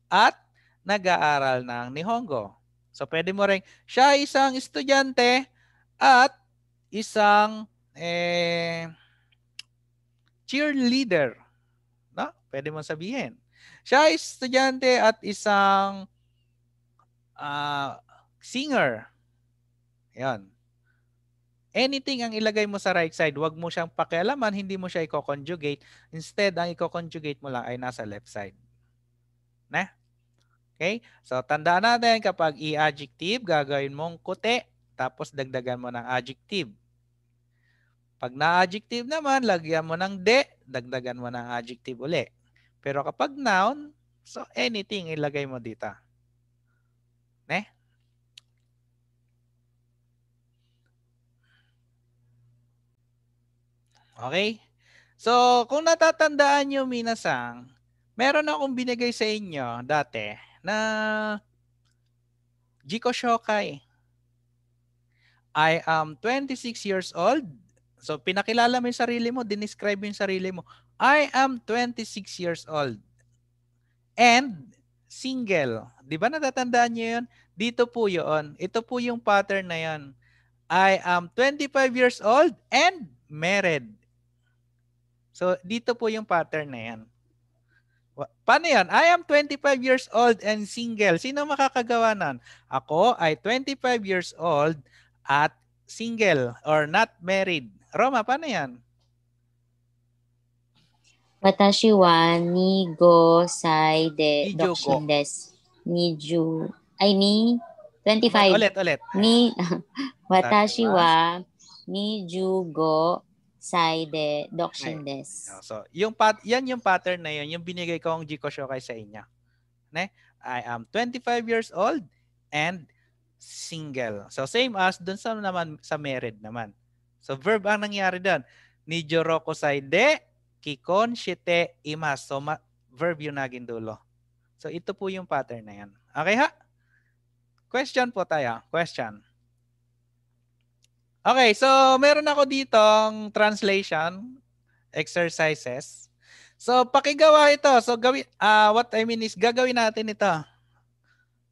at nag-aaral ng Nihongo. So pwede mo ring siya ay isang estudyante at isang eh, cheerleader. No? Pwede mo sabihin. Siya ay estudyante at isang uh, singer. Yan anything ang ilagay mo sa right side, wag mo siyang pakialaman, hindi mo siya i-conjugate. Instead, ang i-conjugate mo lang ay nasa left side. Na? Okay? So, tandaan natin kapag i-adjective, gagawin mong kote, tapos dagdagan mo ng adjective. Pag na-adjective naman, lagyan mo ng de, dagdagan mo ng adjective uli. Pero kapag noun, so anything ilagay mo dito. Okay? So, kung natatandaan nyo, Minasang, meron akong binigay sa inyo dati na Jiko Shokai. I am 26 years old. So, pinakilala mo yung sarili mo, dinescribe mo yung sarili mo. I am 26 years old. And single. Di ba natatandaan nyo yun? Dito po yun. Ito po yung pattern na yun. I am 25 years old and married. So, dito po yung pattern na yan. Paano yan? I am 25 years old and single. Sino makakagawa nun? Ako ay 25 years old at single or not married. Roma, paano yan? Watashi wa nigo sai de dokushin desu. Niju. Ay, ni 25. Ulit, ulit. Ni, [laughs] watashi wa niju go Saide, eh, Dokshindes. So, yung pat yan yung pattern na yun, yung binigay ko ang Jiko Shokai sa inyo. Ne? I am 25 years old and single. So, same as dun sa naman sa married naman. So, verb ang nangyari doon. Ni Nijoroko saide, kikon shite imas. So, ma- verb yung naging dulo. So, ito po yung pattern na yan. Okay ha? Question po tayo. Question. Okay, so meron ako ditong translation exercises. So pakigawa ito. So gawin uh, ah, what I mean is gagawin natin ito.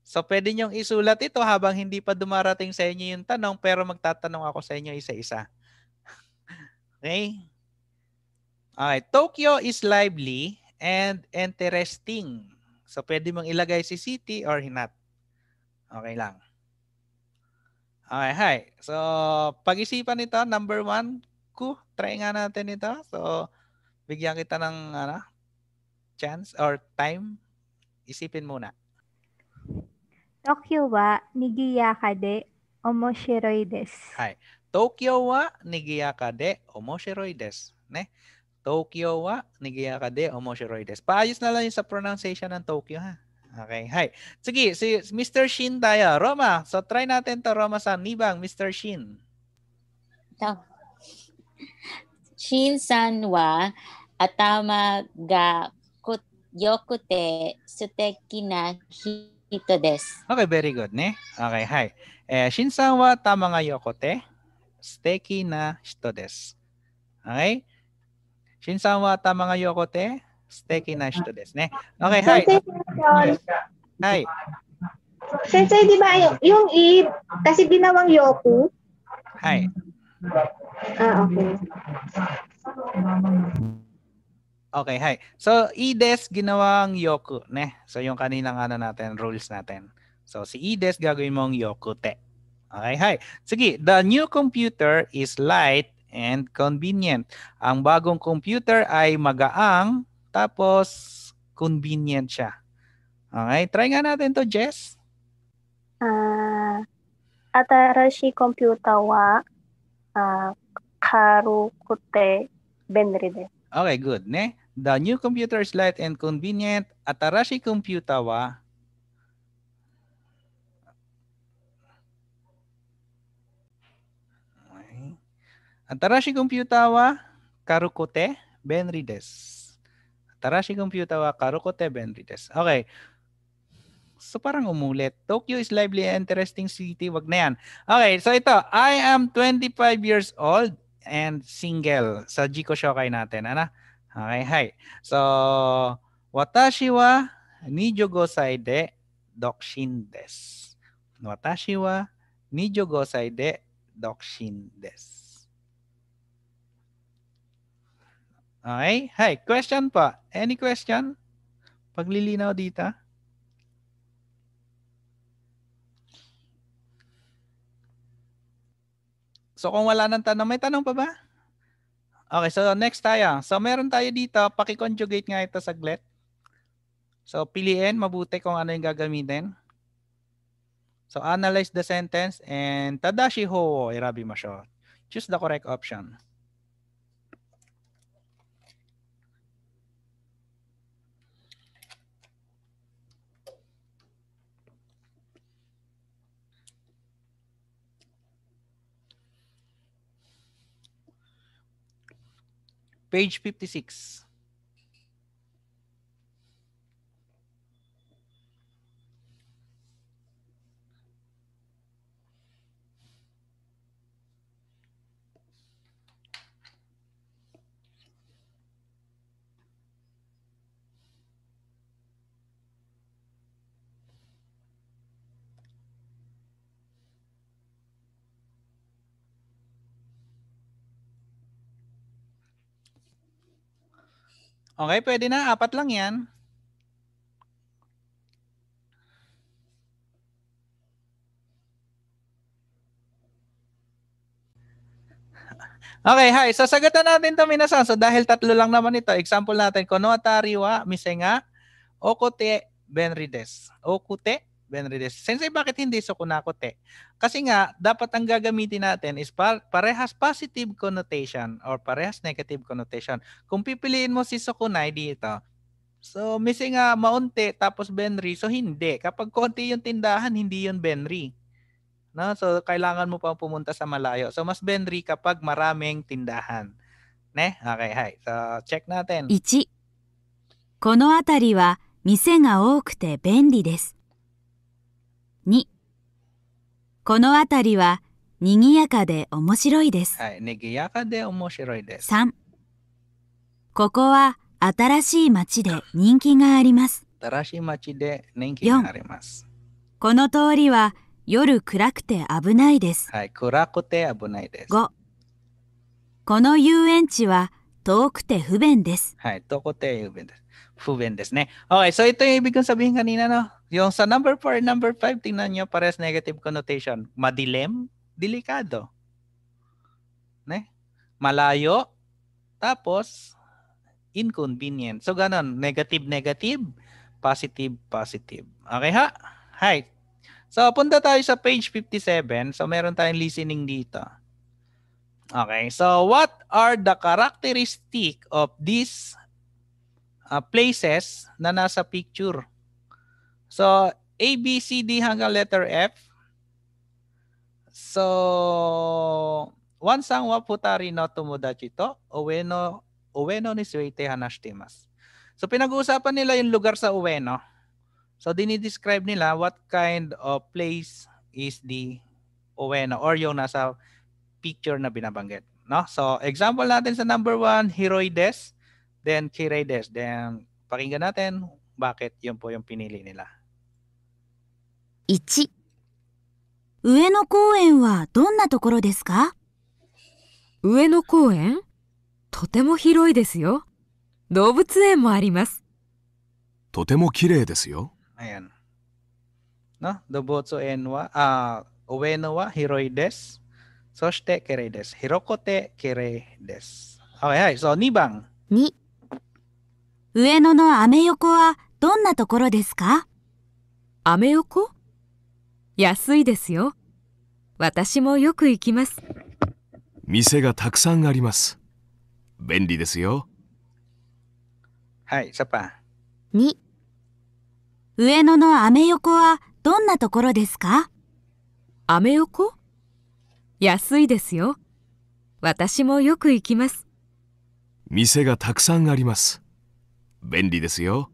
So pwede niyo isulat ito habang hindi pa dumarating sa inyo yung tanong pero magtatanong ako sa inyo isa-isa. [laughs] okay? Okay, Tokyo is lively and interesting. So pwede mong ilagay si city or not. Okay lang. Okay, hi. So, pag-isipan nito, number one, ku, try nga natin ito. So, bigyan kita ng ano, chance or time. Isipin muna. Tokyo wa nigiyaka de omoshiroi desu. Hi. Tokyo wa nigiyaka de omoshiroi Ne? Tokyo wa nigiyaka de omoshiroi Paayos na lang yung sa pronunciation ng Tokyo ha. Okay, hi. Sige, si Mr. Shin tayo. Roma, so try natin to Roma sa Nibang, Mr. Shin. Ito. Shin san wa atama ga yokute suteki na hito desu. Okay, very good, ne? Okay, hi. Eh, shin san wa tama ga yokute suteki na hito desu. Okay? Shin san wa tama ga yokute Stekinashito desu ne. Okay, hi. Hi. Sensei, di ba yung, E, kasi ginawang yoku? Hi. Ah, okay. Okay, hi. So, E des ginawang yoku, ne? So, yung kanina nga ano natin, rules natin. So, si E des gagawin mong Yoku te. Okay, hi. Sige, the new computer is light and convenient. Ang bagong computer ay magaang tapos, convenient siya. Okay, try nga natin to, Jess. Uh, atarashi computer wa uh, karukute benri desu. Okay, good. Ne? The new computer is light and convenient. Atarashi computer wa Atarashi computer wa karukote benri desu. Tarashi Computer wa Karukote Teben desu. Okay. So parang umulit. Tokyo is lively and interesting city. Wag na yan. Okay, so ito. I am 25 years old and single sa Jiko Shokai natin. Ana? Okay, hi. So, watashi wa nijo gosai de dokshin desu. Watashi wa nijo gosai de dokshin desu. Okay? Hey, question pa. Any question? Paglilinaw dito? So kung wala nang tanong, may tanong pa ba? Okay, so next tayo. So meron tayo dito, paki-conjugate nga ito saglit. So piliin mabuti kung ano yung gagamitin. So analyze the sentence and tadashi ho irabi masho. Choose the correct option. Page 56. Okay, pwede na. Apat lang yan. Okay, hi. Sasagatan natin ito, minasan. So dahil tatlo lang naman ito, example natin, Konota, Riwa, Misenga, Okote, Benrides. Okute, when released. Sensei, bakit hindi Sukunakote? Kasi nga, dapat ang gagamitin natin is parehas positive connotation or parehas negative connotation. Kung pipiliin mo si Sukunai dito, so missing nga maunti tapos Benri, so hindi. Kapag konti yung tindahan, hindi yun Benri. No? So kailangan mo pa pumunta sa malayo. So mas Benri kapag maraming tindahan. Ne? Okay, hi. So check natin. 1. この辺りは店が多くて便利です。2この辺りは賑やかで面白いです。はい、賑やかで面白いです。3ここは新しい町で人気があります。新しい町で人気があります。この通りは夜暗くて危ないです。はい、暗くて危ないです。5この遊園地は遠くて不便です。はい、遠くて不便です。不便ですね。はい、そ o ito yung ibig k Yung sa number 4 and number 5, tingnan nyo, parehas negative connotation. Madilim, delikado. Ne? Malayo, tapos inconvenient. So ganun, negative, negative, positive, positive. Okay ha? Hi. So punta tayo sa page 57. So meron tayong listening dito. Okay. So what are the characteristic of these uh, places na nasa picture? So, A, B, C, D hanggang letter F. So, wansang wa putari no tomodachi to, ueno, ueno ni suite hanashitimasu. So, pinag-uusapan nila yung lugar sa ueno. So, dinidescribe nila what kind of place is the ueno or yung nasa picture na binabanggit. No? So, example natin sa number one, Heroides, then Kireides. Then, pakinggan natin bakit yun po yung pinili nila. 1上野公園はどんなところですか上野公園とても広いですよ。動物園もあります。とても綺麗ですよ。a 動物園は、あ上野は広いです。そして綺麗です。広くて綺麗です。はいはい、そう、2番。2上野のアメ横はどんなところですかアメ横安いですよ私もよく行きます店がたくさんあります便利ですよはいサパン2上野のアメ横はどんなところですかアメ横安いですよ私もよく行きます店がたくさんあります便利ですよ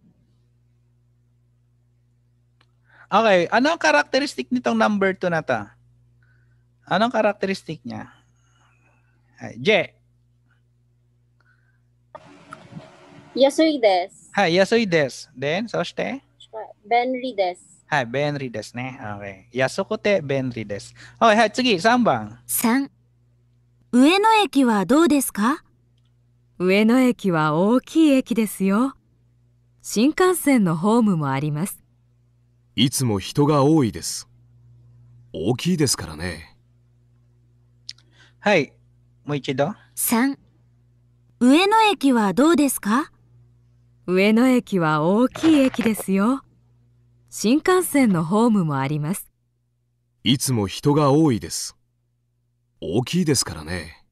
Okay, ano ang characteristic nitong number 2 na to? Anong characteristic niya? J. Yasui des. Hi, yasui des. Then, so shite? Benri des. Hi, Benri des ne. Okay. Yasukute Benri des. Okay, hi, 次、3番。3. 上野駅はどうですか上野駅は大きい駅ですよ。新幹線のホームもあります。いつも人が多いです。大きいですからね。はい、もう一度。3上野駅はどうですか上野駅は大きい駅ですよ。新幹線のホームもあります。いつも人が多いです。大きいですからね。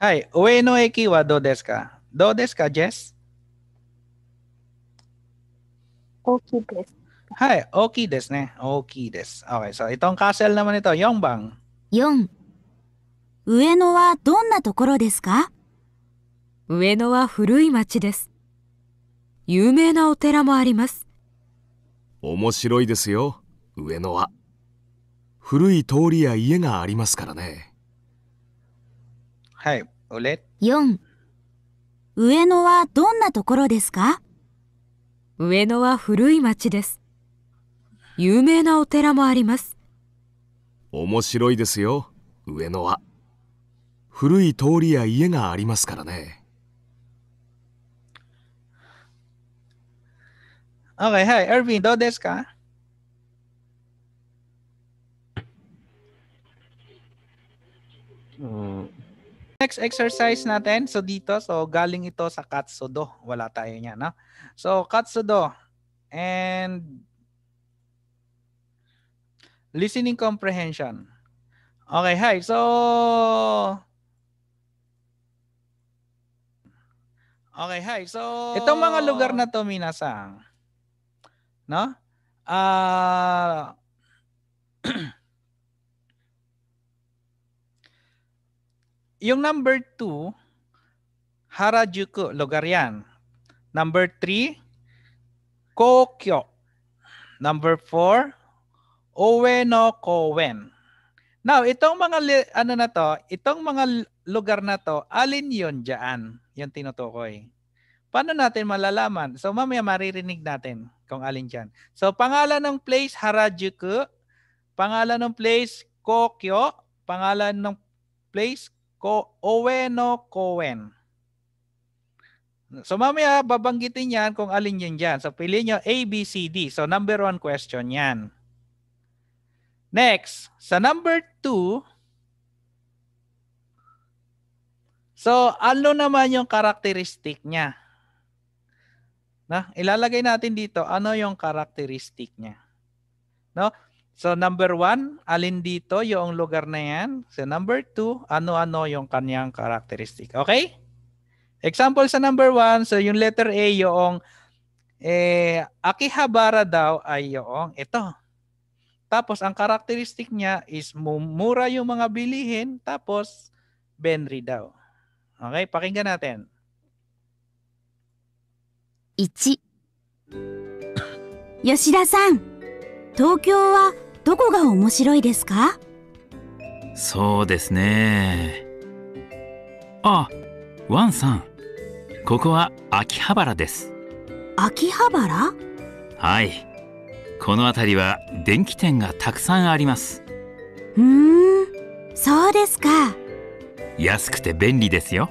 はい、上野駅はどうですかどうですか、ジェス大きいです。はい、大きいですね。大きいです。はい、そう、so itong c a s 4番。4. 上野はどんなところですか上野は古い町です。有名なお寺もあります。面白いですよ、上野は。古い通りや家がありますからね。はい、俺。4. 上野はどんなところですか上野は古い町です有名なお寺もあります面白いですよ上野は古い通りや家がありますからね o k はいエルヴィンどうですかうん next exercise natin, so dito, so galing ito sa katsudo. Wala tayo niya, no? So katsudo and listening comprehension. Okay, hi. So Okay, hi. So itong mga lugar na to minasang no? Ah uh, [clears throat] Yung number 2, Harajuku, lugar yan. Number 3, Kokyo. Number 4, Oweno Kowen. Now, itong mga ano na to, itong mga lugar na to, alin yon diyan? Yung tinutukoy. Paano natin malalaman? So mamaya maririnig natin kung alin diyan. So pangalan ng place Harajuku, pangalan ng place Kokyo, pangalan ng place ko Oweno Cohen. So mamaya babanggitin yan kung alin yan dyan. So piliin nyo A, B, C, D. So number one question yan. Next, sa number two, so ano naman yung characteristic niya? Na, ilalagay natin dito ano yung characteristic niya. No? So number one, alin dito yung lugar na yan? So number two, ano-ano yung kanyang characteristic. Okay? Example sa number one, so yung letter A, yung eh, Akihabara daw ay yung ito. Tapos ang characteristic niya is mura yung mga bilihin, tapos Benry daw. Okay, pakinggan natin. 1 wa どこが面白いですかそうですねあワンさんここは秋葉原です秋葉原はいこの辺りは電気店がたくさんありますうーんそうですか安くて便利ですよ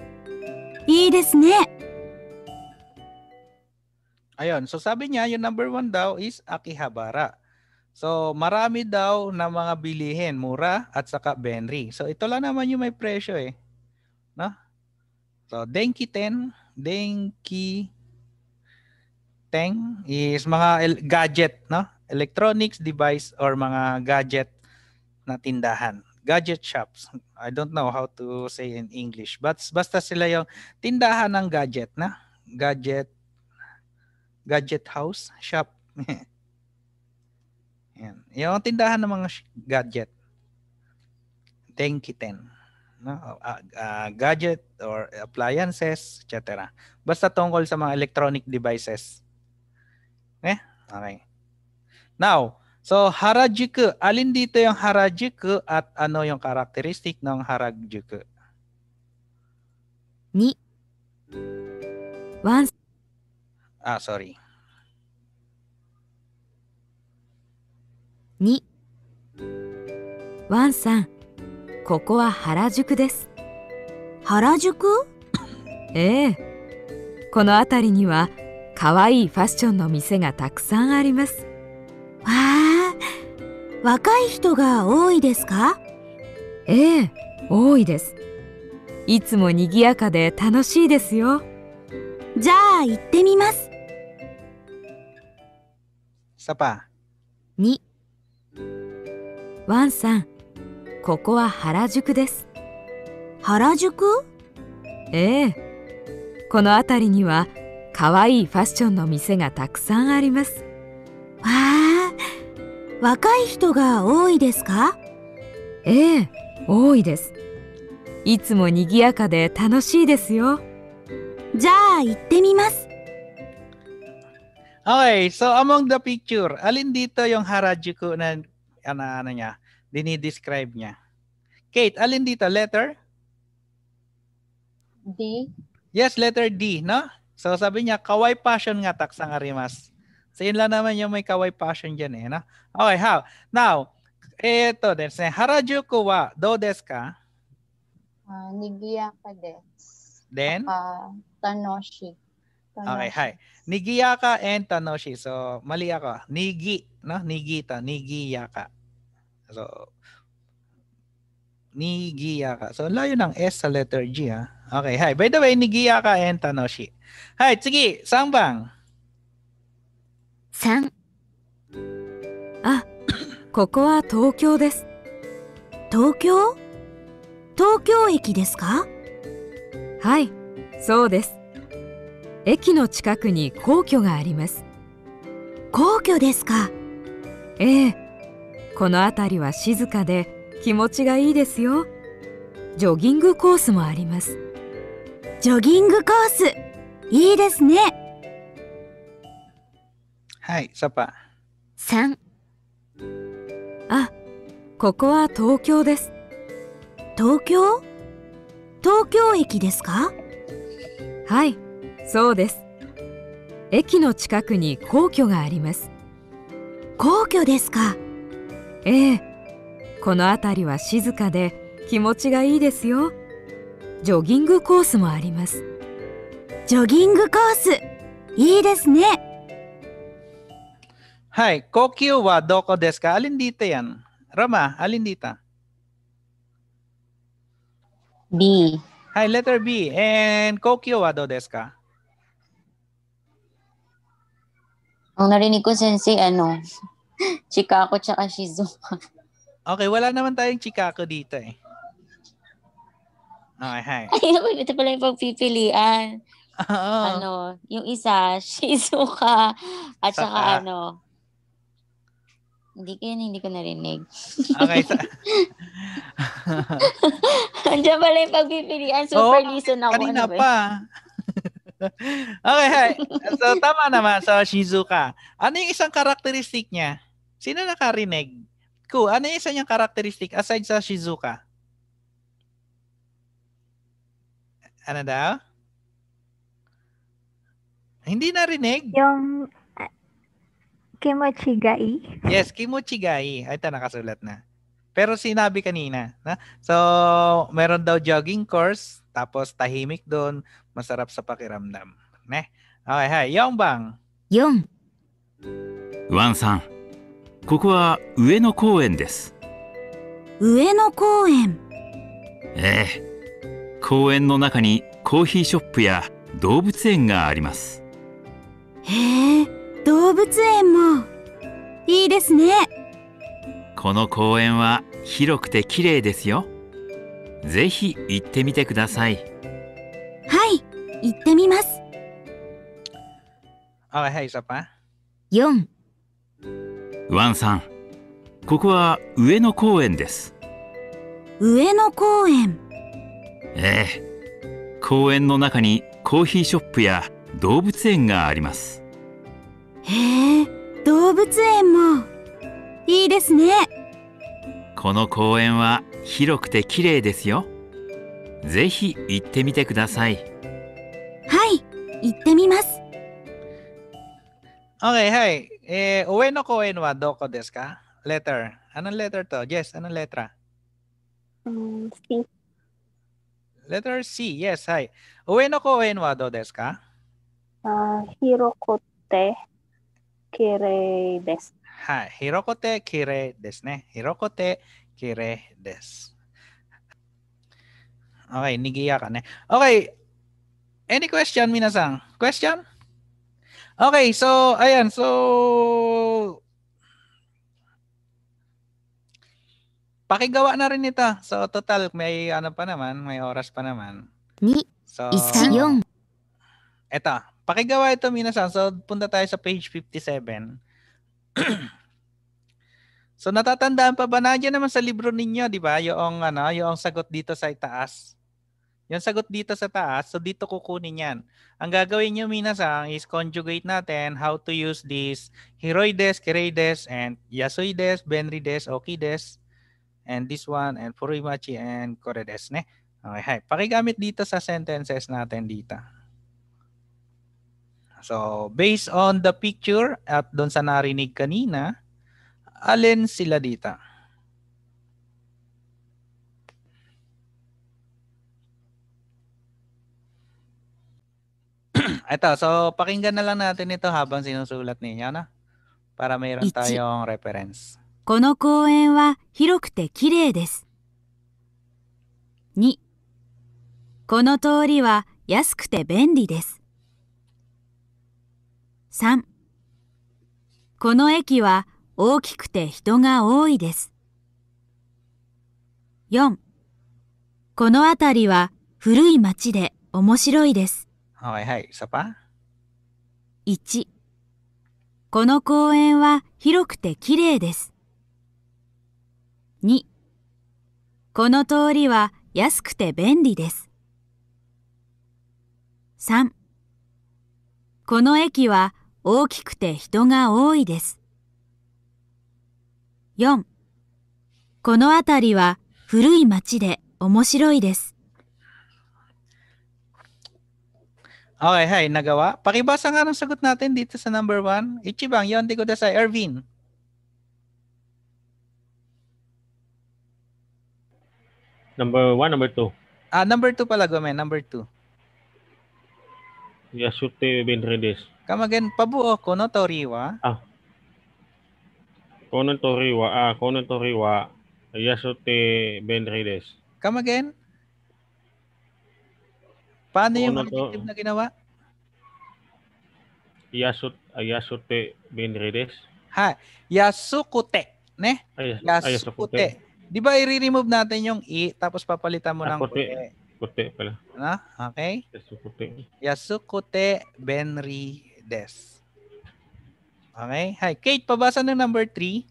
いいですね Ayun, so sabi niya, yung number one daw is Akihabara. So, marami daw na mga bilihin, mura at saka Benry. So, ito lang naman yung may presyo eh. No? So, Denki 10, Denki Teng is mga el- gadget, no? Electronics device or mga gadget na tindahan. Gadget shops. I don't know how to say in English. But basta sila yung tindahan ng gadget na. Gadget gadget house shop. [laughs] Yan. Yung tindahan ng mga gadget. Tenkiten. No? Uh, uh, gadget or appliances, etc. Basta tungkol sa mga electronic devices. Eh? Okay. Now, so Harajuku. Alin dito yung Harajuku at ano yung characteristic ng Harajuku? Ni. Once. Ah, sorry. 2ワンさんここは原宿です原宿ええこの辺りには可愛いファッションの店がたくさんありますわあ若い人が多いですかええ多いですいつも賑やかで楽しいですよじゃあ行ってみますサパワンさんここは原宿です原宿ええこの辺りには可愛いファッションの店がたくさんありますわあ若い人が多いですかええ多いですいつも賑やかで楽しいですよじゃあ行ってみます Okay, so among the picture, alin dito yung Harajuku na ano, ano niya, dinidescribe niya. Kate, alin dito? Letter? D. Yes, letter D, no? So sabi niya, kaway passion nga taksang arimas. So yun lang naman yung may kaway passion dyan eh, no? Okay, how? Now, eto, there's Harajuku wa, do desu ka? Uh, Nigiya ka desu. Then? Uh, tanoshi. Okay, hi. Nigiyaka and Tanoshi. So, mali ako. Nigi, no? Nigita, Nigiyaka. So, Nigiyaka. So, layo ng S sa letter G, ha? Ah. Okay, hi. By the way, Nigiyaka and Tanoshi. Hi, sige, sangbang. San. Ah, ここは東京です。東京東京駅ですかはい、そうです。[coughs] 駅の近くに皇居があります皇居ですかええこの辺りは静かで気持ちがいいですよジョギングコースもありますジョギングコースいいですねはいサパ3あここは東京です東京東京駅ですかはいそうです駅の近くに皇居があります皇居ですかええこの辺りは静かで気持ちがいいですよジョギングコースもありますジョギングコースいいですねはい、皇居はどこですか a リンディ i t o yan? Roma, alin dito? B. はい、レ e t t e r B. え、n d はどうですか Ang narinig ko, sensei, ano, [laughs] Chicago tsaka Shizuoka. Okay, wala naman tayong Chicago dito eh. Okay, hi. Ay, naman, [laughs] ito pala yung pagpipilian. Oo. Ano, yung isa, [laughs] Shizuoka, at saka, saka ano, hindi ko yun, hindi ko narinig. Okay. Sa... Andiyan pala yung pagpipilian. Super oh, listen ako. Kanina ano ba? pa okay, hi. So, tama naman. So, Shizuka. Ano yung isang karakteristik niya? Sino nakarinig? Ku, ano yung isa niyang karakteristik aside sa Shizuka? Ano daw? Hindi narinig? Yung ah, Kimochigai. Yes, Kimochigai. Ay, ito nakasulat na. Pero sinabi kanina. Na? So, meron daw jogging course, tapos tahimik doon, masarap sa pakiramdam. Ne? Okay, hi. Yong bang? 4ワンさんここは上野公園です上野公園ええ公園の中にコーヒーショップや動物園がありますへえ動物園もいいですねこの公園は広くて綺麗ですよぜひ行ってみてくださいはい行ってみますあはいジャパン4ワンさんここは上野公園です上野公園ええ公園の中にコーヒーショップや動物園がありますへえ動物園もいいですねこの公園は広くて綺麗ですよぜひ行ってみてくださいはい行ってみます OK はい、えー、上の公園はどこですかレターレターレターと Yes あのレター、うん、レター C Yes はい上の公園はどうですかあ広くて綺いですはい広くて綺いですね広くて綺いです Okay, nigiya ka na. Okay. Any question, minasang? Question? Okay, so, ayan. So, pakigawa na rin ito. So, total, may ano pa naman, may oras pa naman. Ni, so, isa Ito, pakigawa ito, minasang. So, punta tayo sa page 57. [clears throat] So natatandaan pa ba na naman sa libro ninyo, 'di ba? Yung ano, yung sagot dito sa itaas. Yung sagot dito sa taas, so dito kukunin yan. Ang gagawin nyo minasang is conjugate natin how to use these Heroides, Kereides, and Yasoides, Benrides, Okides, and this one, and Furimachi, and Koredes. Ne? Okay, hi. Pakigamit dito sa sentences natin dito. So, based on the picture at doon sa narinig kanina, alin sila dito? ito, so pakinggan na lang natin ito habang sinusulat ninyo na para mayroon tayong reference. この公園は広くて綺麗です。2. この通りは安くて便利です。3. この駅は大きくて人が多いです。4. この辺りは古い町で面白いです。はいはい、サパ。1この公園は広くてきれいです。2この通りは安くて便利です。3この駅は大きくて人が多いです。4この辺りは古い町で面白いです。Okay, hi, nagawa. Pakibasa nga ng sagot natin dito sa number 1. Ichibang, yon di ko dasay. Ervin. Number 1, number 2. Ah, number 2 pala, Gomen. Number 2. Yasute Benredes. Kamagen, pabuo ko no toriwa. Ah. Kono toriwa, ah, kono toriwa. Yasute Benredes. Come again? Paano yung adjective na ginawa? Yasut Yasute Benrides. Ha, Yasukute, ne? Yasukute. Di ba i-remove natin yung i tapos papalitan mo ah, ng kute. Kute pala. Ha? Okay. Yasukute. Yasukute Benrides. Okay. Hi, Kate, pabasa ng number 3.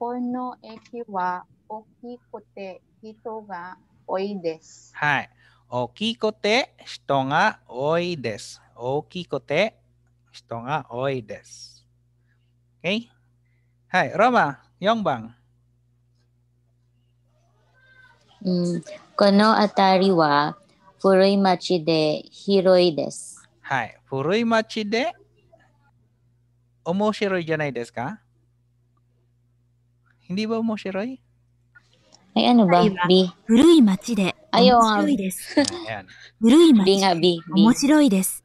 Kono eki wa okikote hito ga oides. Hi. Okikote shito ga oides. 大きくて人が多いです。Okay? はい、ロマ、4番。うん、この辺りは古い町で広いです。はい、古い町で面白いじゃないですか Hindi b 面白い古い町で面白いです。古い町で面白いです。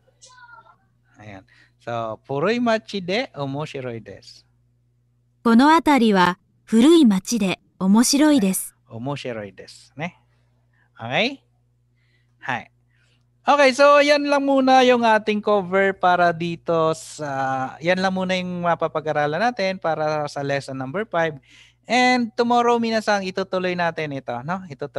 So, 古い町で面白いです。この辺りは古い町で面白いです。面白いですね。Okay? はい。Okay, so yan lang muna yung ating cover para dito sa, yan lang muna yung mapapag-aralan natin para sa lesson number 5. And tomorrow, minasang, itutuloy natin ito, no? Itutuloy